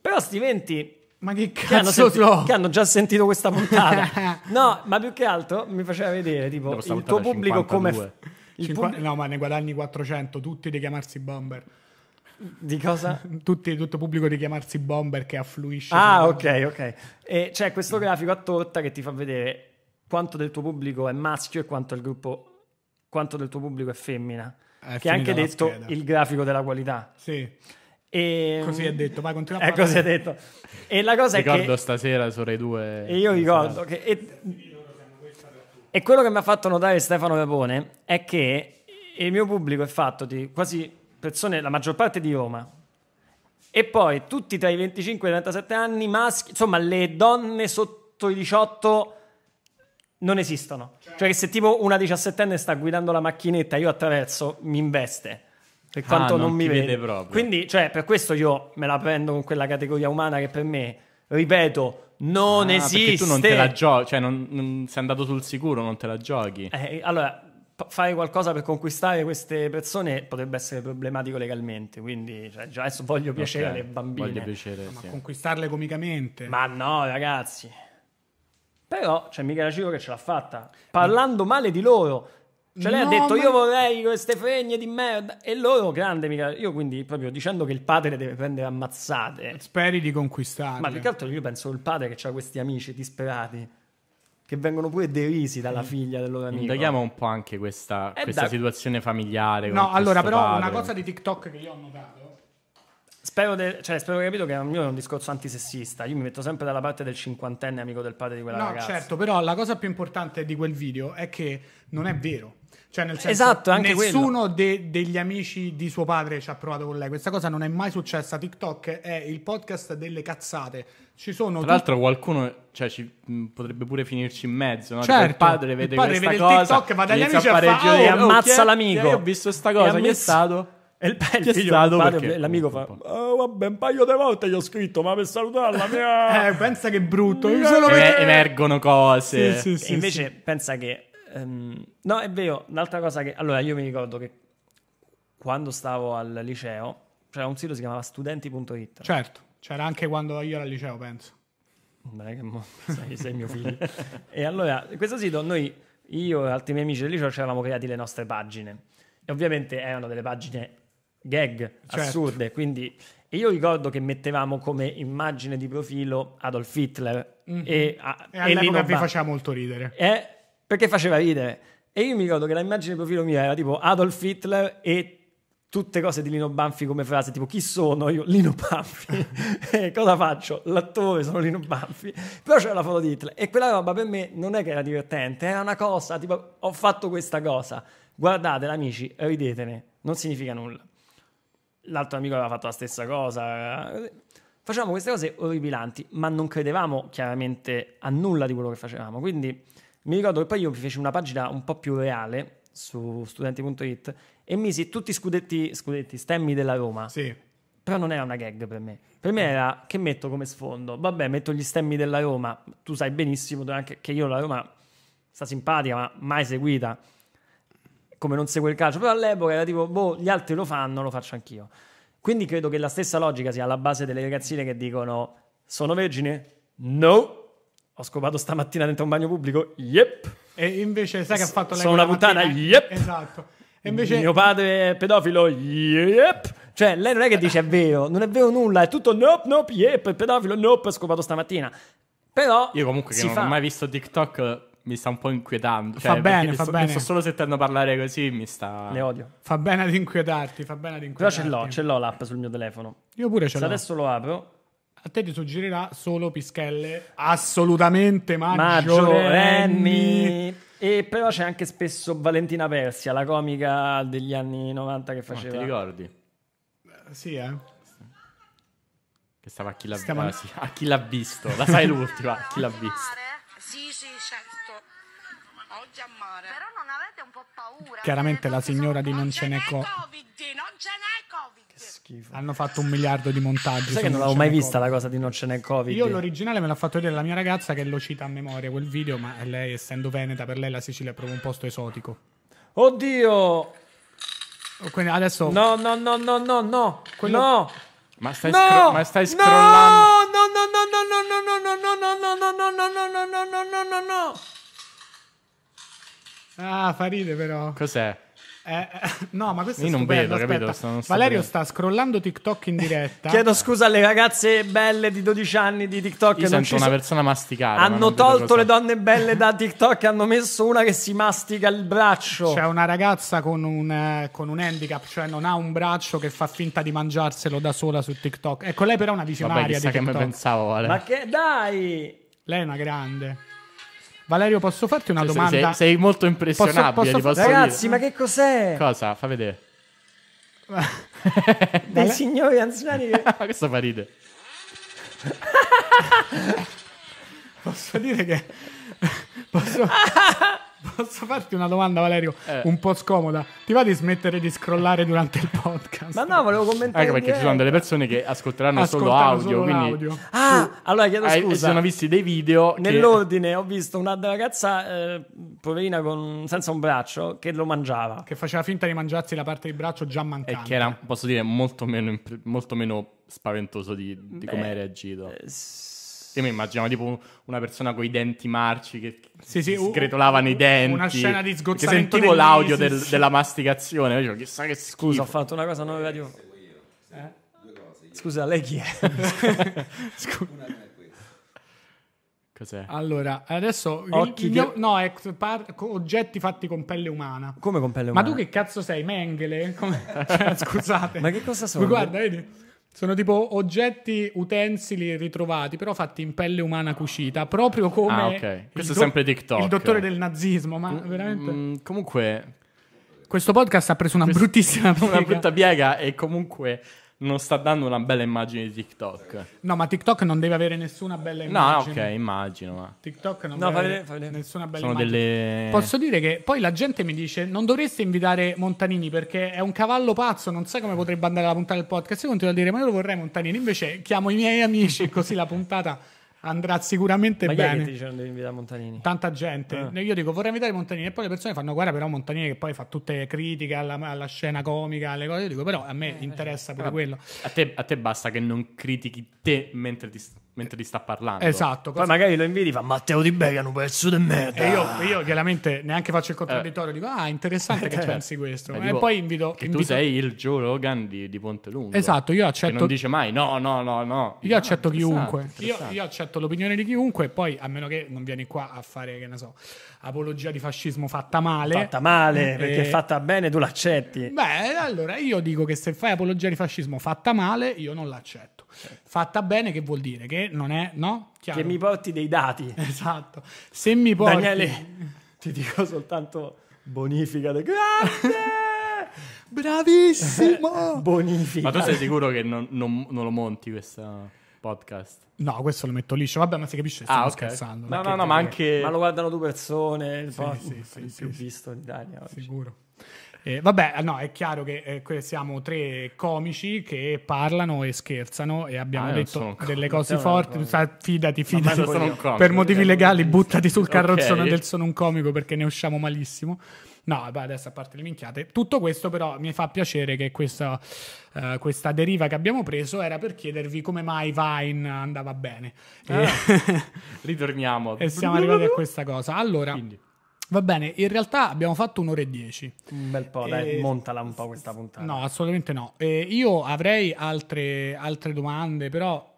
Però sti 20 ma che cazzo che hanno, senti- che hanno già sentito questa puntata. no, ma più che altro mi faceva vedere tipo Dopo il tuo puntata pubblico come 52.
il pub- No, ma ne guadagni 400, tutti di chiamarsi bomber. di cosa? Tutti, tutto pubblico di chiamarsi bomber che affluisce. Ah, sulle- ok,
ok. E c'è questo grafico a torta che ti fa vedere quanto del tuo pubblico è maschio e quanto, il gruppo, quanto del tuo pubblico è femmina. È che è anche detto scheda. il grafico della qualità. Sì. E, ehm, così ha detto, vai continua a eh, parlare. così ha detto. E la cosa ricordo è che... Ricordo
stasera su Rai 2. E io ricordo
che... E, e quello che mi ha fatto notare Stefano Pepone è che il mio pubblico è fatto di quasi persone, la maggior parte di Roma, e poi tutti tra i 25 e i 37 anni, maschi, insomma, le donne sotto i 18 non esistono. Cioè, cioè che se tipo una 17enne sta guidando la macchinetta, io attraverso, mi investe per quanto ah, non, non mi vede. vede proprio. Quindi, cioè, per questo io me la prendo con quella categoria umana che per me, ripeto, non ah, esiste. tu non te la
giochi, cioè, non, non, sei andato sul sicuro, non te la giochi.
Eh, allora, p- fare qualcosa per conquistare queste persone potrebbe essere problematico legalmente. Quindi, cioè, già adesso voglio piacere okay. alle bambine. Voglio
piacere, Ma sì.
conquistarle comicamente. Ma no, ragazzi. Però c'è cioè, Michela Ciro che ce l'ha fatta. Parlando male di loro, cioè lei no, ha detto ma... io vorrei queste fregne di merda e loro grande mica io quindi proprio dicendo che il padre deve prendere ammazzate. Speri di conquistarle. Ma più che altro io penso il padre che ha questi amici disperati che vengono pure derisi dalla figlia del loro amico. Indaghiamo
un po' anche questa, eh, questa da... situazione familiare. No, allora però padre. una cosa di TikTok che io ho notato
Spero, de- cioè, spero che capito che il mio è un discorso antisessista. Io mi metto sempre dalla parte del cinquantenne amico del padre di quella no, ragazza. No, certo, però la cosa più importante di quel video è che non è vero.
Cioè,
nel senso, esatto, anche nessuno
de- degli amici di suo padre ci ha provato con lei. Questa cosa non è mai successa. TikTok è il podcast delle cazzate. Ci sono Tra tu- l'altro,
qualcuno cioè, ci, mm, potrebbe pure finirci in mezzo. No? Certo, il padre vede il padre questa vede cosa, TikTok, va dagli amici a fare e fa, oh, ammazza oh, l'amico. Eh, io ho visto questa cosa. Ammazz- chi è stato?
E il, il, il figlio stato padre, perché, l'amico fa
oh, vabbè un paio di volte gli ho scritto ma per salutarla mia... eh, pensa che brutto mi
emergono cose sì, sì, sì, invece
pensa che Um, no, è vero, un'altra cosa che... Allora, io mi ricordo che quando stavo al liceo, c'era un sito che si chiamava studenti.it. Certo, c'era anche quando io ero al liceo, penso. Beh, che mo... sei, sei mio figlio. e allora, questo sito, noi, io e altri miei amici del liceo, ci avevamo creati le nostre pagine. E ovviamente erano delle pagine gag, certo. assurde, quindi... E io ricordo che mettevamo come immagine di profilo Adolf Hitler. Mm-hmm. E, a, e all'epoca e vi faceva
molto ridere.
E eh, perché faceva ridere. E io mi ricordo che l'immagine di profilo mia era tipo Adolf Hitler e tutte cose di Lino Banfi come frase, tipo chi sono io? Lino Banfi. Eh, cosa faccio? L'attore, sono Lino Banfi. Però c'era la foto di Hitler e quella roba per me non è che era divertente, era una cosa, tipo ho fatto questa cosa. Guardate, amici, ridetene, non significa nulla. L'altro amico aveva fatto la stessa cosa. Facevamo queste cose orribilanti, ma non credevamo chiaramente a nulla di quello che facevamo, quindi mi ricordo che poi io feci una pagina un po' più reale su studenti.it e misi tutti i scudetti, scudetti, stemmi della Roma. Sì. Però non era una gag per me. Per me eh. era che metto come sfondo. Vabbè, metto gli stemmi della Roma. Tu sai benissimo che io la Roma sta simpatica, ma mai seguita. Come non segue il calcio. Però all'epoca era tipo, boh, gli altri lo fanno, lo faccio anch'io. Quindi credo che la stessa logica sia alla base delle ragazzine che dicono: Sono vergine? No! Ho scopato stamattina dentro un bagno pubblico, yep. E invece sai che ha fatto lei Sono una puttana, yep. Esatto. E invece... Mio padre è pedofilo, yep. Cioè, lei non è che dice è vero, non è vero nulla, è tutto nope, nope, yep, è pedofilo, nope, ho scopato stamattina.
Però...
Io comunque che non fa... ho mai visto TikTok mi sta un po' inquietando. Cioè, fa bene, fa so, bene. Sto solo sentendo parlare così mi sta... Le odio.
Fa bene ad inquietarti, fa bene ad
inquietarti. Però ce l'ho, ce
l'ho l'app sul mio telefono. Io pure ce l'ho. Se adesso
lo apro a te ti suggerirà solo pischelle
assolutamente
maggiorenni. maggiorenni.
E però c'è anche spesso Valentina Persia, la comica degli anni 90 che faceva. No, ti ricordi?
Eh, sì, eh. Che stava a chi l'ha, Stiamo... ah, sì, a chi l'ha visto. La sai l'ultima, a chi l'ha visto. Sì, sì, certo.
Oggi a mare. Però non avete un po' paura. Chiaramente la signora di non ce n'è COVID, non ce
n'è Schifo. Hanno fatto un miliardo di montaggi. Sai che non l'avevo mai vista la cosa di Non ce n'è Covid. Io
l'originale me l'ha fatto vedere la mia ragazza che lo cita a memoria quel video, ma lei essendo veneta per lei la Sicilia è proprio un posto esotico. Oddio! Quindi adesso No, no, no, no, no, no. Quello... No!
Ma stai, no! Scro- ma stai scrollando.
No, no, no, no, no, no, no, no, no, no, no, no, no, no, no, no, no, no,
no, no. Ah, fa però. Cos'è?
Eh, eh,
no, ma questo Io è non stupendo, vedo, capito, sta, Valerio sta scrollando TikTok in
diretta. Chiedo scusa alle ragazze belle di 12 anni di TikTok. Io sento una so...
persona masticata. Hanno ma tolto le
donne belle da TikTok e hanno messo una che si mastica il braccio. C'è una
ragazza con un, eh, con un, handicap, cioè non ha un braccio che fa finta di mangiarselo da sola su TikTok. Ecco, lei però è una visionaria Vabbè, di TikTok. che me pensavo, Valerio. Ma che dai! Lei è una grande. Valerio, posso farti una cioè, domanda? Sei, sei, sei molto impressionabile. Posso, posso, posso ragazzi, dire. ma che cos'è?
Cosa? Fa vedere. Dei signori anziani. Che... Questo fa ride. posso
dire che. posso. Posso farti una domanda, Valerio? Eh. Un po' scomoda. Ti va di smettere di scrollare durante il podcast?
Ma no, volevo commentare. Anche perché ci sono delle
persone che ascolteranno solo audio. Solo quindi... L'audio. Ah, tu, allora chiedo hai, scusa. Sono visti dei video. Nell'ordine
che... ho visto una ragazza eh, poverina con... senza un braccio che lo mangiava. Che faceva finta di mangiarsi la parte di braccio già mancante.
E che era,
posso dire, molto meno, molto meno spaventoso di, di come hai reagito. Eh, sì io mi immaginavo tipo una persona con i denti marci che sì, sì, sgretolavano uh, i denti. Una scena di sgozzamento. Sentivo l'audio del, della masticazione. Io dicevo, chissà che schifo. Scusa, ho fatto
una cosa, non aveva Eh? Scusa, lei chi è? Scusa.
Cos'è?
Allora,
adesso Occhi il, mio, che...
no, è ecco, par, oggetti fatti con pelle umana.
Come con pelle umana? Ma tu che
cazzo sei, Mengele? Come... cioè, scusate. Ma che cosa sono? guarda, vedi. Sono tipo oggetti utensili ritrovati, però fatti in pelle umana cucita, proprio ah, come. Ah, ok. Questo è sempre TikTok. Il dottore
del nazismo, ma mm, veramente. Mm, comunque.
Questo podcast ha preso una Questo... bruttissima piega. Una brutta
piega, e comunque non sta dando una bella immagine di TikTok.
No, ma TikTok non deve avere nessuna bella immagine. No, ok,
immagino. Ma...
TikTok non no, deve avere nessuna bella Sono immagine. Delle... Posso dire che poi la gente mi dice: Non dovreste invitare Montanini perché è un cavallo pazzo. Non sai come potrebbe andare la puntata del podcast. Io continuo a dire: Ma io lo vorrei Montanini. Invece chiamo i miei amici, così la puntata andrà sicuramente Ma bene. Ma ti dicevano devi invitare Montanini? Tanta gente. Ah. Io dico vorrei invitare Montanini e poi le persone fanno guarda però Montanini che poi fa tutte le critiche alla, alla scena comica, alle cose. Io dico però a me eh, interessa eh, pure quello.
A te, a te basta che non critichi te mentre ti mentre ti sta parlando. Esatto. Poi cosa...
magari lo
invidi
e fa Matteo Di Begano, un pezzo del merda. E
io, io, chiaramente neanche faccio il contraddittorio, eh. dico ah interessante eh, che eh. pensi questo. e poi invito... Che invito... tu sei
il Joe Rogan di, di Ponte Lungo. Esatto, io accetto... Che non dice mai no, no, no, no. Io ah, accetto chiunque. Io,
io accetto l'opinione di chiunque, e poi a meno che non vieni qua a fare, che ne so apologia di fascismo fatta male. Fatta male, e... Eh, perché eh. fatta bene tu
l'accetti.
Beh, allora io dico che se fai apologia di fascismo fatta male, io non l'accetto. Certo. Fatta bene che vuol dire? Che non è, no? Chiaro. Che mi porti dei dati. Esatto. Se mi porti... Daniele,
ti dico soltanto
bonifica.
Grazie!
Bravissimo! bonifica. Ma tu sei sicuro
che non, non, non lo monti questa podcast.
No, questo lo metto liscio. Vabbè, ma si capisce che ah, okay. scherzando. No,
no, no, ma anche... Ma lo guardano due persone, il sì, po- sì, sì, più visto in Italia Sicuro.
Eh, vabbè, ah, no, è chiaro che eh, siamo tre comici che parlano e scherzano e abbiamo ah, detto delle cose forti. fidati, fidati. Per motivi legali, buttati sul carrozzone okay. del sono un comico perché ne usciamo malissimo. No, beh, adesso a parte le minchiate. Tutto questo però mi fa piacere che questa, uh, questa deriva che abbiamo preso era per chiedervi come mai Vine andava bene. Ah, eh,
ritorniamo. E siamo arrivati a
questa cosa. Allora... Quindi. Va bene, in realtà abbiamo fatto un'ora e dieci. Un
bel po', e... dai, eh, montala un po' questa puntata.
No, assolutamente no. E eh, io avrei altre, altre domande, però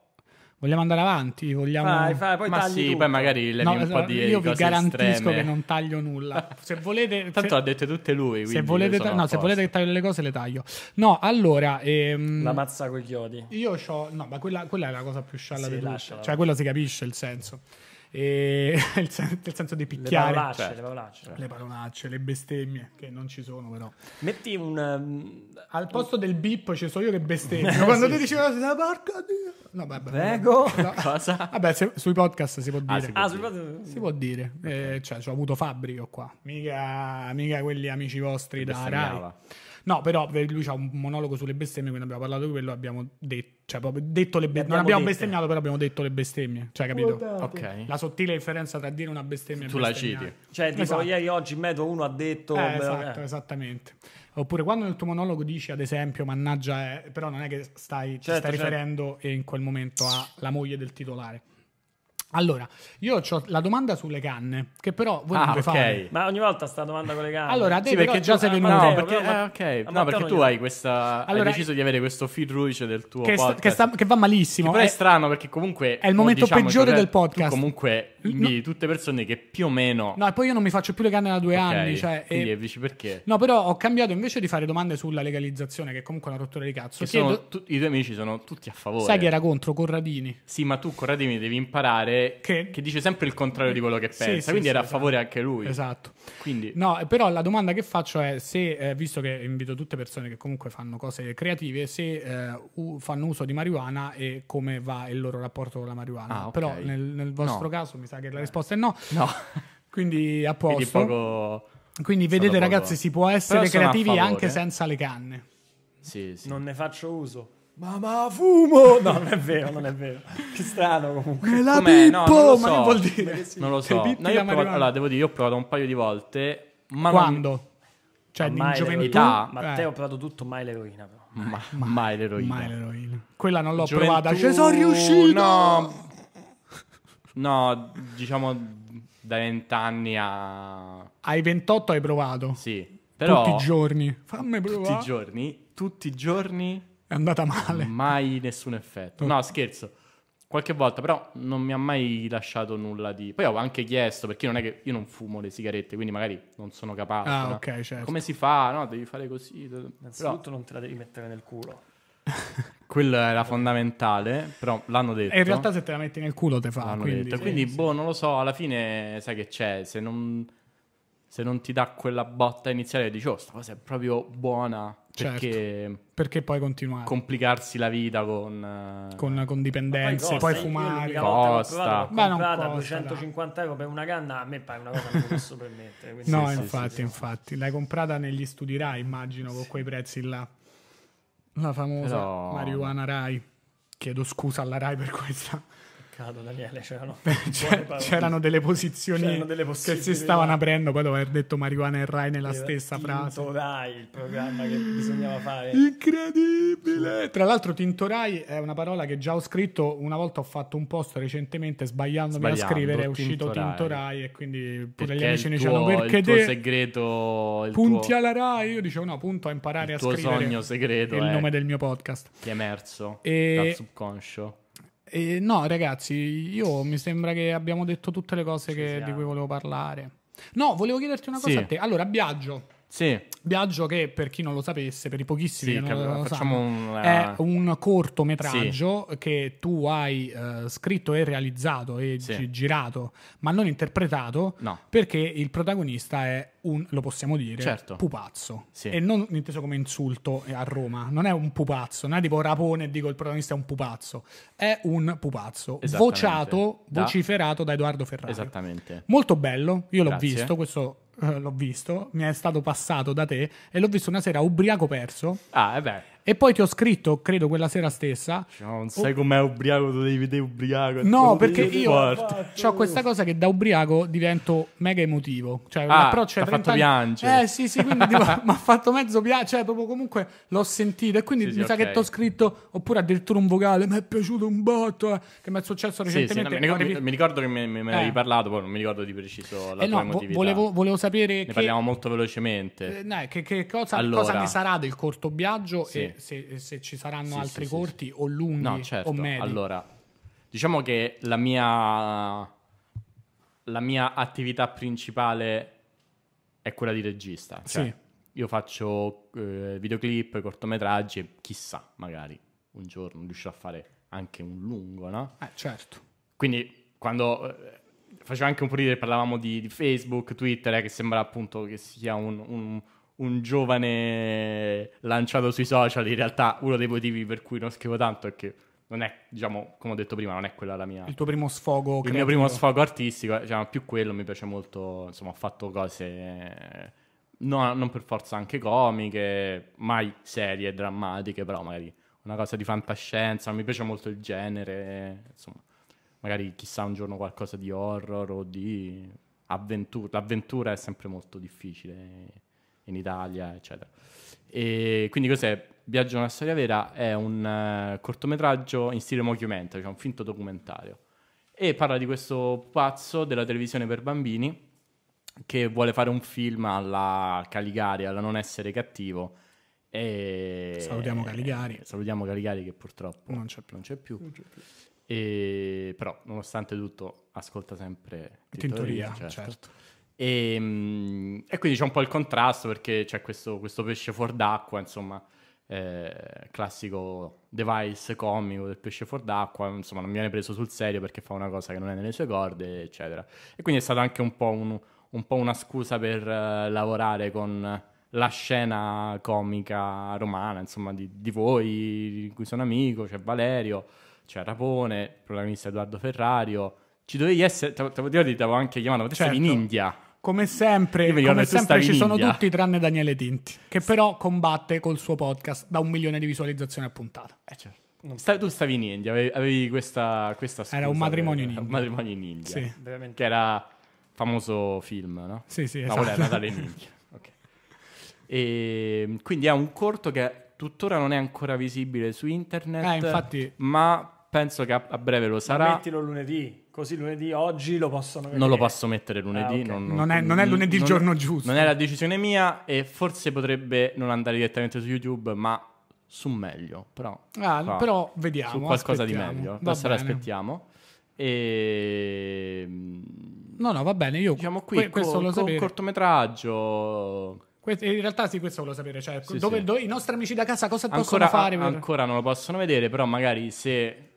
Vogliamo andare avanti? Vogliamo... Fai, fai, poi Ma sì, tutto. poi magari le no, un po' di Io vi garantisco estreme. che non taglio nulla. Se volete... Tanto se...
ha detto tutte lui, se volete, ta- no, se volete,
che taglio le cose le taglio. No, allora... Ehm... La mazza con i chiodi. Io ho... No, ma quella, quella, è la cosa più scialla sì, di Cioè, quello si capisce il senso e nel senso di picchiare. Le parolacce, certo. le parolacce, le parolacce, le bestemmie, che non ci sono però. Metti un... Um, Al posto un... del bip ci sono io che bestemmio. Eh, Quando sì. tu dici una ah, porca Dio! No, vabbè. Prego! No. Cosa? Vabbè, se, sui podcast si può ah, dire. Ah, si può ah, dire. Si eh. può dire. Okay. Eh, cioè, ho avuto Fabrico qua. Mica, mica quelli amici vostri da Rai. No, però lui ha un monologo sulle bestemmie, quindi abbiamo parlato di quello, abbiamo detto, cioè proprio detto le bestemmie. non abbiamo dette. bestemmiato, però abbiamo detto le bestemmie. Cioè, capito? Okay. La sottile differenza
tra dire una bestemmia tu
e Tu la citi.
Cioè, tipo, esatto.
ieri oggi in mezzo uno ha detto... Eh, esatto, eh.
esattamente. Oppure quando nel tuo monologo dici, ad esempio, mannaggia, eh, però non è che stai, certo, stai certo. riferendo in quel momento alla moglie del titolare. Allora, io ho la domanda sulle canne, che però voi ah, non okay.
Ma ogni volta sta domanda con le canne. Allora, sì,
perché già sei eh, venuto. No, perché, ma, eh, okay. no, perché tu hai questa allora, hai deciso
di avere questo feed ruice del tuo che podcast. Sta, che, sta, che, va malissimo. Che però è, è, eh. strano perché comunque è il momento diciamo, peggiore cioè, del podcast. comunque inviti tutte persone che più o meno No,
e poi io non mi faccio più le canne da due okay. anni, cioè Quindi e...
dici perché?
No, però ho cambiato invece di fare domande sulla legalizzazione che è comunque è una rottura di cazzo. Chiedo...
Tu, I tuoi amici sono tutti a favore. Sai che
era contro Corradini.
Sì, ma tu Corradini devi imparare che... che... dice sempre il contrario di quello che pensa, sì, sì, quindi sì, era a favore esatto. anche lui. Esatto. Quindi...
No, eh, però la domanda che faccio è se, eh, visto che invito tutte persone che comunque fanno cose creative, se eh, u- fanno uso di marijuana e come va il loro rapporto con la marijuana. Ah, okay. Però nel, nel vostro no. caso mi sa che la eh. risposta è no. No. quindi a posto. Quindi, poco... quindi vedete poco... ragazzi, si può essere creativi anche eh. senza le canne.
Sì, sì. Non ne faccio uso. Mamma fumo! No, non è vero, non è vero. Che strano comunque. Me la Com'è? No, non lo so. ma che vuol dire? Non lo so. No, io ho allora,
devo dire, io ho provato un paio di volte. Ma Quando? Non... Cioè, in mai gioventù? L'età. Eh. Matteo
ho provato tutto, mai l'eroina però. Ma, mai,
mai l'eroina. Mai l'eroina.
Quella non l'ho Gioventù... provata. Ci sono riuscito!
No, no diciamo da vent'anni a... Ai
28 hai provato? Sì. Però, tutti i giorni. Fammi
provare. Tutti i giorni? Tutti i giorni è andata male. Mai nessun effetto. No, scherzo. Qualche volta, però, non mi ha mai lasciato nulla di. Poi ho anche chiesto, perché non è che io non fumo le sigarette, quindi magari non sono capace. Ah, no? ok, certo. Come si fa? No, devi fare così. Innanzitutto però... non te la devi mettere nel culo. Quello era fondamentale, però l'hanno detto. E in realtà se te la metti nel culo te fa. L'hanno quindi, detto. quindi sì. boh, non lo so, alla fine sai che c'è, se non, se non ti dà quella botta iniziale dici, oh, sta cosa è proprio buona, Certo. Perché, certo, perché poi continuare complicarsi la vita con, eh, con, con dipendenze, poi, costa, poi fumare. Costa. Beh,
non costa, 250 dai. euro per una canna, a me pare una cosa che non posso permettere. No, sì, infatti, sì,
infatti. Sì. L'hai comprata negli studi Rai, immagino, con quei prezzi là. La famosa Però... marijuana Rai. Chiedo scusa alla Rai per questa
peccato, Daniele. C'erano, c'erano, c'erano delle posizioni c'erano delle che si stavano
aprendo. Poi dopo aver detto marijuana e Rai nella Era stessa Tinto frase.
Rai, il programma che bisognava fare.
Incredibile! Tra l'altro, Tinto Rai è una parola che già ho scritto. Una volta ho fatto un post recentemente sbagliandomi Sbagliando, a scrivere. È uscito Tinto Tinto Rai e quindi pure gli amici dicevano perché il tuo te
segreto. Il punti tuo... alla Rai.
Io dicevo no, punto a imparare a scrivere. Il sogno segreto. Il nome del mio podcast.
Che è emerso e... dal subconscio.
E no, ragazzi, io mi sembra che abbiamo detto tutte le cose che, di cui volevo parlare. No, volevo chiederti una cosa sì. a te. Allora, Biagio. Sì. Viaggio che per chi non lo sapesse, per i pochissimi sì, che non lo sanno, un, uh... è un cortometraggio sì. che tu hai uh, scritto e realizzato e sì. girato, ma non interpretato, no. perché il protagonista è un, lo possiamo dire, certo. pupazzo. E non inteso come insulto eh, a Roma, non è un pupazzo, non è tipo rapone e dico il protagonista è un pupazzo, è un pupazzo, vociato, da... vociferato da Edoardo Ferrari.
Esattamente. Molto
bello, io l'ho Grazie. visto, questo eh, l'ho visto, mi è stato passato da te e l'ho visto una sera ubriaco perso. Ah, e eh beh. E poi ti ho scritto, credo quella sera stessa. No,
cioè, non sai o... com'è ubriaco, tu devi vedere ubriaco. No, perché io ho
questa cosa che da ubriaco divento mega emotivo. Cioè, ah, l'approccio è fatto anni... piangere. Eh sì, sì, quindi mi ha fatto mezzo piangere. Cioè, proprio comunque l'ho sentito. E quindi sì, mi sì, sa okay. che ti ho scritto, oppure addirittura un vocale, mi è piaciuto un botto, eh, che mi è successo recentemente. Sì, no, mi, ricordo, mi,
ricordo, che me, ne me eh. parlato, poi non mi ricordo di preciso la eh tua no, emotività. Volevo,
volevo sapere... Ne che... parliamo
molto velocemente.
Eh, no, eh, che, che cosa, allora. cosa, ne sarà del corto viaggio? Sì. E se, se, ci saranno sì, altri sì, corti sì, o lunghi no, certo. o medi. Allora,
diciamo che la mia, la mia attività principale è quella di regista. Cioè, io faccio eh, videoclip, cortometraggi, chissà, magari un giorno riuscirò a fare anche un lungo, no? Eh, certo. Quindi quando eh, facevo anche un po' ridere, parlavamo di, di Facebook, Twitter, eh, che sembra appunto che sia un, un un giovane lanciato sui social, in realtà uno dei motivi per cui non scrivo tanto è che non è, diciamo, come ho detto prima, non è quella la mia... Il tuo
primo sfogo creativo. Il mio primo sfogo
artistico, diciamo, più quello mi piace molto, insomma, ho fatto cose... No, non per forza anche comiche, mai serie, drammatiche, però magari una cosa di fantascienza, mi piace molto il genere, insomma, magari chissà un giorno qualcosa di horror o di avventura. L'avventura è sempre molto difficile in Italia, eccetera. E quindi cos'è? Viaggio una storia vera è un uh, cortometraggio in stile mockumentary, cioè un finto documentario. E parla di questo pazzo della televisione per bambini che vuole fare un film alla Caligari, alla non essere cattivo. E... Salutiamo Caligari. Eh, salutiamo Caligari che purtroppo non c'è più. Non c'è più. Non c'è più. E... Però nonostante tutto ascolta sempre Tintoria, Tintoria cioè, certo. certo. E, ehm, e, quindi c'è un po' il contrasto perché c'è questo, questo pesce fuor d'acqua, insomma, eh, classico device comico del pesce fuor d'acqua, insomma, non viene preso sul serio perché fa una cosa che non è nelle sue corde, eccetera. E quindi è stata anche un po', un, un po una scusa per uh, lavorare con la scena comica romana, insomma, di, di voi, di cui sono amico, c'è Valerio, c'è Rapone, il protagonista Edoardo Ferrario ci dovevi essere, te lo dico, ti avevo anche chiamato, ma te certo. in India. Come sempre, come sempre ci sono India. tutti
tranne Daniele Tinti, che però combatte col suo podcast da un milione di visualizzazioni a puntata. Eh certo.
Stavi, tu stavi in India, avevi, avevi questa, questa scusa, Era un matrimonio per, in India. Un matrimonio in India. Sì. Che era famoso film, no? Sì, sì, No, esatto. era Natale in India. Okay. E, ehm, quindi è un corto che tuttora non è ancora visibile su internet. Eh, infatti... Ma penso che a, a breve lo sarà. Ma
mettilo lunedì. Così lunedì oggi lo possono vedere. Non lo posso
mettere lunedì. Ah, okay. non, non, è, non, è, lunedì il giorno giusto. Non è la decisione mia e forse potrebbe non andare direttamente su YouTube, ma su meglio. Però, ah, qua, però vediamo. Su qualcosa aspettiamo. di meglio. Adesso lo aspettiamo. E... Ehm, no, no, va bene. Io diciamo qui, que- questo co- lo sapere. cortometraggio.
In realtà sì, questo volevo sapere, cioè, sì, dove, sì. Dove, i nostri amici da casa cosa ancora, possono fare? Per...
Ancora non lo possono vedere, però magari se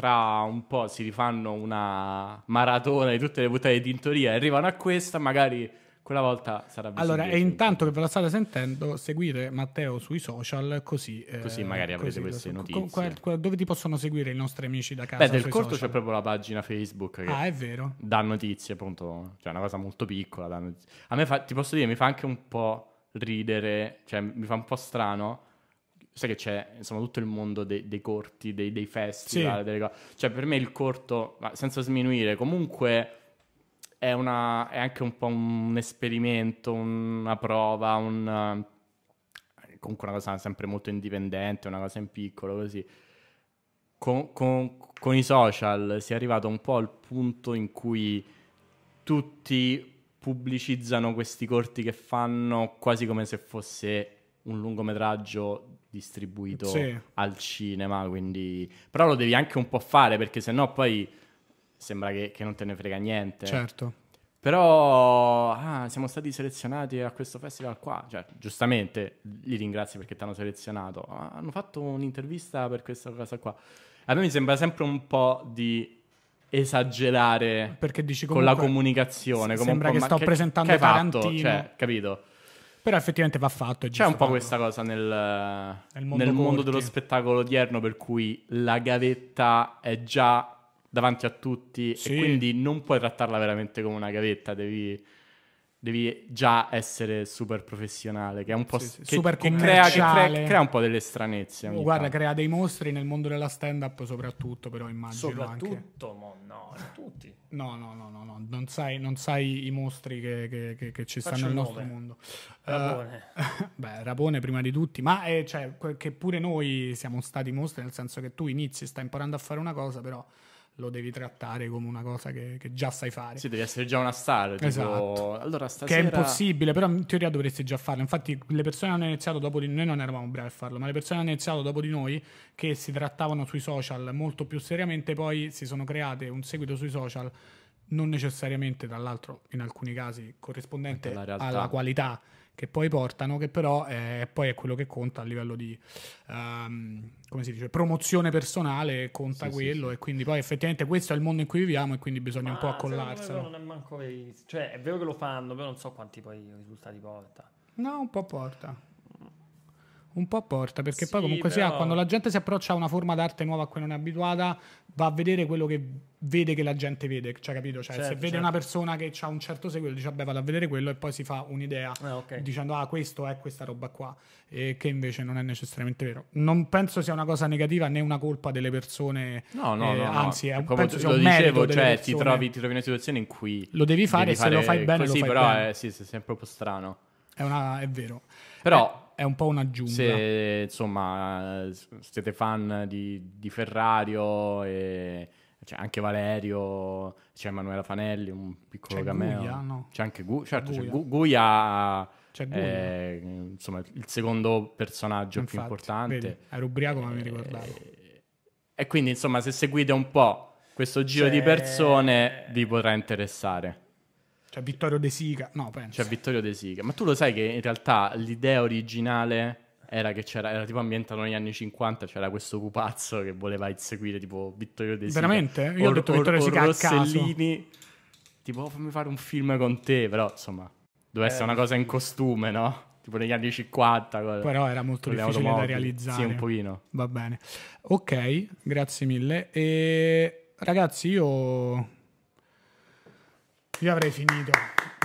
tra un po' si rifanno una maratona di tutte le buttate di tintoria e arrivano a questa, magari quella volta sarà bisogno. Allora, e
intanto che ve la state sentendo, seguire Matteo sui social, così. Eh, così magari avrete così, queste notizie. Qual, qual, dove ti possono seguire i nostri amici da casa? Beh, del corto social. c'è
proprio la pagina Facebook. ah, è vero. Dà notizie, appunto. Cioè, una cosa molto piccola. A me fa, ti posso dire, mi fa anche un po' ridere, cioè mi fa un po' strano sai che c'è insomma tutto il mondo dei, dei corti, dei, dei festival, sì. delle cose. Cioè, per me il corto, senza sminuire, comunque è, una, è anche un po' un esperimento, una prova, un, comunque una cosa sempre molto indipendente, una cosa in piccolo, così. Con, con, con i social si è arrivato un po' al punto in cui tutti pubblicizzano questi corti che fanno quasi come se fosse un lungometraggio distribuito sì. al cinema, quindi... Però lo devi anche un po' fare, perché sennò poi sembra che, che non te ne frega niente. Certo. Però ah, siamo stati selezionati a questo festival qua, cioè, giustamente li ringrazio perché ti hanno selezionato, ah, hanno fatto un'intervista per questa cosa qua. A me mi sembra sempre un po' di esagerare con la comunicazione. Sembra che sto che, presentando che Tarantino. Cioè, capito?
Però effettivamente va fatto. C'è un po'
farlo. questa cosa nel, nel, mondo, nel mondo, dello spettacolo odierno per cui la gavetta è già davanti a tutti sì. e quindi non puoi trattarla veramente come una gavetta, devi devi già essere super professionale, che è un po' sì, Che, super che crea, che crea, crea, un po' delle stranezze. Guarda, tanto.
crea dei mostri nel mondo della stand up, soprattutto, però immagino.
Soprattutto, anche... ma no, tutti.
No, no, no, no, no. Non, sai, non sai i mostri che, che, che ci Faccio stanno nel nostro mondo. Rapone. Uh, eh, beh, Rapone prima di tutti, ma eh, cioè, che pure noi siamo stati mostri, nel senso che tu inizi, stai imparando a fare una cosa, però lo devi trattare come una cosa che, che, già sai fare. Sì, devi essere già una star. Tipo... Esatto. Allora, stasera... Che è impossibile, però in teoria dovresti già farlo. Infatti, le persone hanno iniziato dopo di noi, non eravamo bravi a farlo, ma le persone hanno iniziato dopo di noi che si trattavano sui social molto più seriamente, poi si sono create un seguito sui social non necessariamente, tra l'altro, in alcuni casi corrispondente alla qualità che poi portano, che però è, eh, poi è quello che conta a livello di um, come si dice, promozione personale, conta sì, quello sì, sì. e quindi poi effettivamente questo è il mondo in cui viviamo e quindi bisogna Ma un po' ah, accollarsi. Non
è manco vero, cioè è vero che lo fanno, però non so quanti poi i risultati porta.
No, un po' porta un po' porta perché sì, poi comunque però... sia quando la gente si approccia a una forma d'arte nuova a cui non è abituata va a vedere quello che vede che la gente vede cioè capito cioè, certo, se vede certo. una persona che ha un certo seguito dice vabbè vado a vedere quello e poi si fa un'idea eh, okay. dicendo ah questo è questa roba qua e che invece non è necessariamente vero non penso sia una cosa negativa né una colpa delle persone no no, eh, no anzi no. È, come penso lo dicevo cioè ti trovi,
ti trovi, in una situazione in cui lo devi fare e se fare lo fai bene così, lo fai però bene. sì, sì, è sempre un po' strano
è, una, è vero però
eh, è un po' un'aggiunta. Se insomma siete fan di, di Ferrario e c'è cioè, anche Valerio, c'è Emanuela Fanelli, un piccolo cameo. no? C'è anche Gu- certo, Guia. C'è Guia, Guia. Eh, insomma, il secondo personaggio Infatti, più importante.
Era ubriaco, ma mi eh, ricordavo. E,
e quindi, insomma, se seguite un po' questo giro c'è... di persone, vi potrà interessare.
C'è cioè, Vittorio De Sica, no, penso. C'è cioè,
Vittorio De Sica. Ma tu lo sai che in realtà l'idea originale era che c'era, era tipo ambientato negli anni 50, c'era questo pupazzo che voleva inseguire tipo Vittorio De Sica. Veramente? Io or, ho detto Vittorio De Sica Rossellini, tipo oh, fammi fare un film con te, però insomma, doveva eh. essere una cosa in costume, no? Tipo negli anni 50. Con, però era molto difficile automobili. da realizzare. Sì, un pochino.
Va bene. Ok, grazie mille. E ragazzi, io io avrei finito.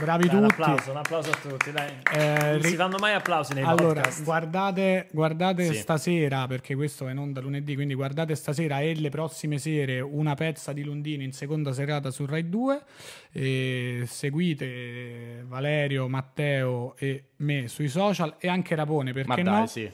Bravi dai, tutti. Un applauso, un
applauso, a tutti. Dai. Eh, non si danno mai applausi nei allora, podcast.
guardate, guardate sì. stasera, perché questo è non da lunedì, quindi guardate stasera e le prossime sere una pezza di Lundini in seconda serata su Rai 2. E seguite Valerio, Matteo e me sui social e anche Rapone, perché Ma dai, no? Sì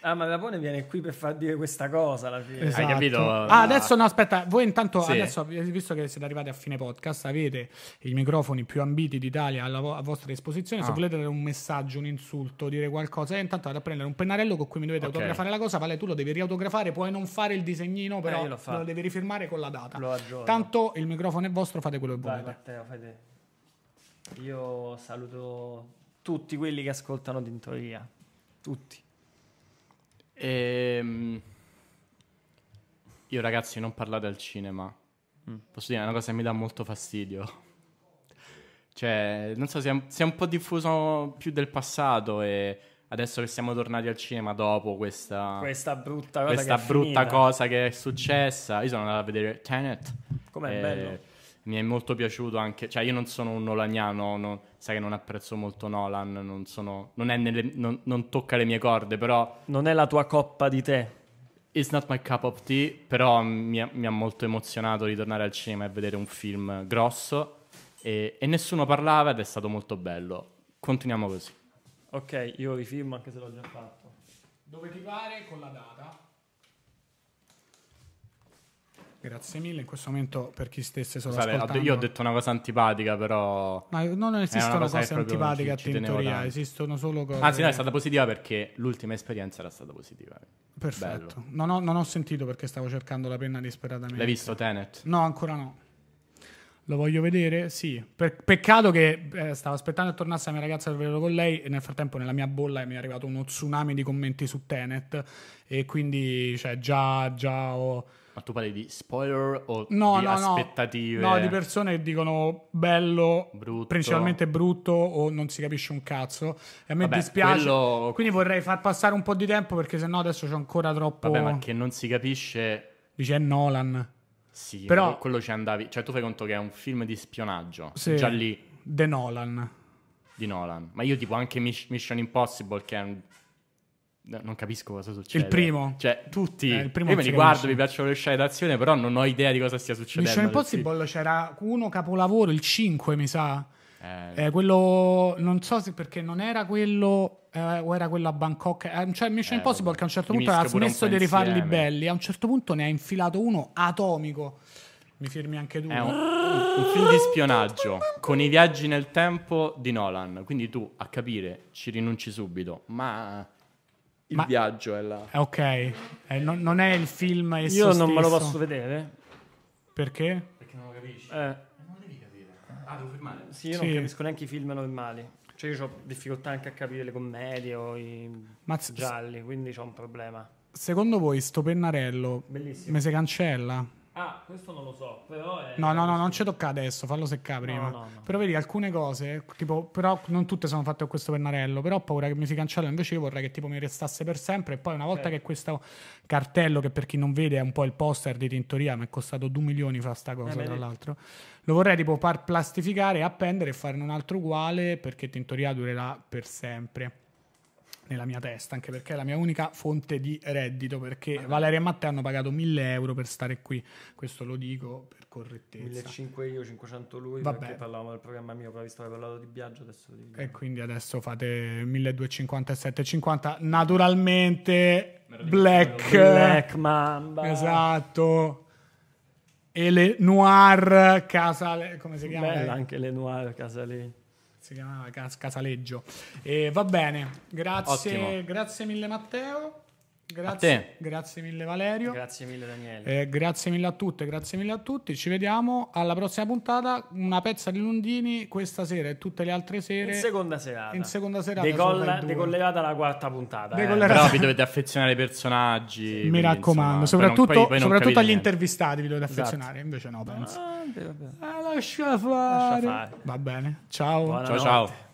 Ah, ma Lapone viene qui per far dire questa cosa alla fine. Esatto. Hai
capito? Ah, adesso no, aspetta, voi intanto, sì. adesso, visto che siete arrivati a fine podcast, avete i microfoni più ambiti d'Italia alla vo- a vostra disposizione. Ah. Se volete dare un messaggio, un insulto, dire qualcosa, eh, intanto vado a prendere un pennarello con cui mi dovete okay. autografare la cosa. Vale, tu lo devi riautografare, puoi non fare il disegnino, eh, però eh, lo, lo, devi
rifirmare con la data. Lo aggiorno. Tanto
il microfono è vostro, fate quello che volete. Vai,
Matteo, fai Io saluto tutti quelli che ascoltano Tintoria. Tutti.
Ehm... Io ragazzi non parlate al cinema. Mm. Posso dire, è una cosa che mi dà molto fastidio. Cioè, non so, si è, un, po' diffuso più del passato e adesso che siamo tornati al cinema dopo questa... Questa brutta cosa, questa che, brutta cosa che è successa. Io sono andato a vedere Tenet. Com'è e... Eh, bello mi è molto piaciuto anche, cioè io non sono un nolaniano, non, sai che non apprezzo molto Nolan, non, sono, non, nelle, non, tocca le mie corde, però... Non è la tua coppa di te. It's not my cup of tea, però mi, mi ha molto emozionato ritornare al cinema e vedere un film grosso e, e nessuno parlava ed è stato molto bello. Continuiamo così.
Ok, io rifirmo anche se l'ho già fatto. Dove
ti pare con la data? Grazie mille, in questo momento per chi stesse solo Scusate, ascoltando... Io ho detto
una cosa antipatica, però... Ma non esistono cose antipatiche ci, in teoria, esistono solo cose... Anzi no, è stata positiva perché l'ultima esperienza era stata positiva. Perfetto.
Non ho, non ho, sentito perché stavo cercando la penna disperatamente. L'hai visto Tenet? No, ancora no. Lo voglio vedere? Sì. Per, peccato che eh, stavo aspettando che tornasse la mia ragazza per vederlo con lei e nel frattempo nella mia bolla mi è arrivato uno tsunami di commenti su Tenet e quindi cioè, già, già ho ma tu
parli di spoiler o no, di no, aspettative? No, di
persone che dicono bello, brutto. principalmente brutto o non si capisce un cazzo. E a me Vabbè, dispiace. Quello... Quindi vorrei far passare un po' di tempo perché sennò adesso c'è ancora troppo... Vabbè, ma che
non si capisce... Dice è Nolan. Sì, però quello ci andavi... Cioè tu fai conto che è un film di spionaggio. Sì, già lì.
The Nolan.
Di Nolan. Ma io tipo anche Mission Impossible che è un non capisco cosa succede. Il primo. Cioè, tutti. Eh, primo io me li guardo, mi piacciono le scene d'azione, però non ho idea di cosa stia succedendo. Mission Impossible
c'era uno capolavoro, il 5, mi sa. Eh. Eh, quello, non so se perché non era quello eh, o era quello a Bangkok. Eh, cioè, Mission eh, Impossible che a un certo punto ha smesso di rifarli insieme. belli. A un certo punto ne ha infilato uno atomico. Mi firmi anche tu. È un,
un film di spionaggio con i viaggi nel tempo di Nolan. Quindi tu a capire ci rinunci subito, ma il Ma... viaggio è là. Eh,
ok, eh, non, non, è il film Io non stesso. me lo posso vedere. Perché? Perché non lo capisci. Eh.
Non devi capire. Ah, devo firmare.
Sì, io sì. non capisco
neanche i film normali. Cioè io ho difficoltà anche a capire le commedie o i Mazz- gialli, quindi ho un problema.
Secondo voi sto pennarello Bellissimo. me si cancella?
Ah, questo non lo so, però è...
No, no, no, non ci tocca adesso, fallo seccare prima. No, no, no. Però vedi, alcune cose, tipo, però non tutte sono fatte con questo pennarello, però ho paura che mi si cancella, invece io vorrei che tipo mi restasse per sempre e poi una volta okay. Certo. che questo cartello, che per chi non vede è un po' il poster di Tintoria, mi è costato 2 milioni fa sta cosa, eh, tra l'altro, lo vorrei tipo far plastificare, appendere e farne un altro uguale perché Tintoria durerà per sempre nella mia testa, anche perché è la mia unica fonte di reddito, perché ah. Valeria e Matteo hanno pagato 1000 euro per stare qui, questo lo dico per correttezza. 1500
io, 500 lui, Vabbè. perché parlavamo del programma mio, poi visto che parlato di viaggio adesso di...
E quindi adesso fate 1250 e 750, naturalmente Black... Black Mamba. Esatto. E le Noir Casale, come si chiama? Bella anche le Noir Casale si chiamava Casaleggio. E va bene, grazie, grazie mille Matteo. Grazie, grazie mille Valerio. Grazie mille Daniele. Eh, grazie mille a tutte, grazie mille a tutti. Ci vediamo alla prossima puntata. Una pezza di Lundini questa sera e tutte le altre sere. In seconda
serata. In seconda serata. Decolla, decollerata
la quarta
puntata. Eh. Però vi dovete affezionare ai personaggi. Mi raccomando, insomma, soprattutto, poi poi soprattutto agli niente. intervistati vi dovete esatto.
affezionare. Esatto. Invece no, penso. Ah, vabbè,
eh, lascia, fare. lascia, fare.
Va bene. Ciao. Buona ciao ciao.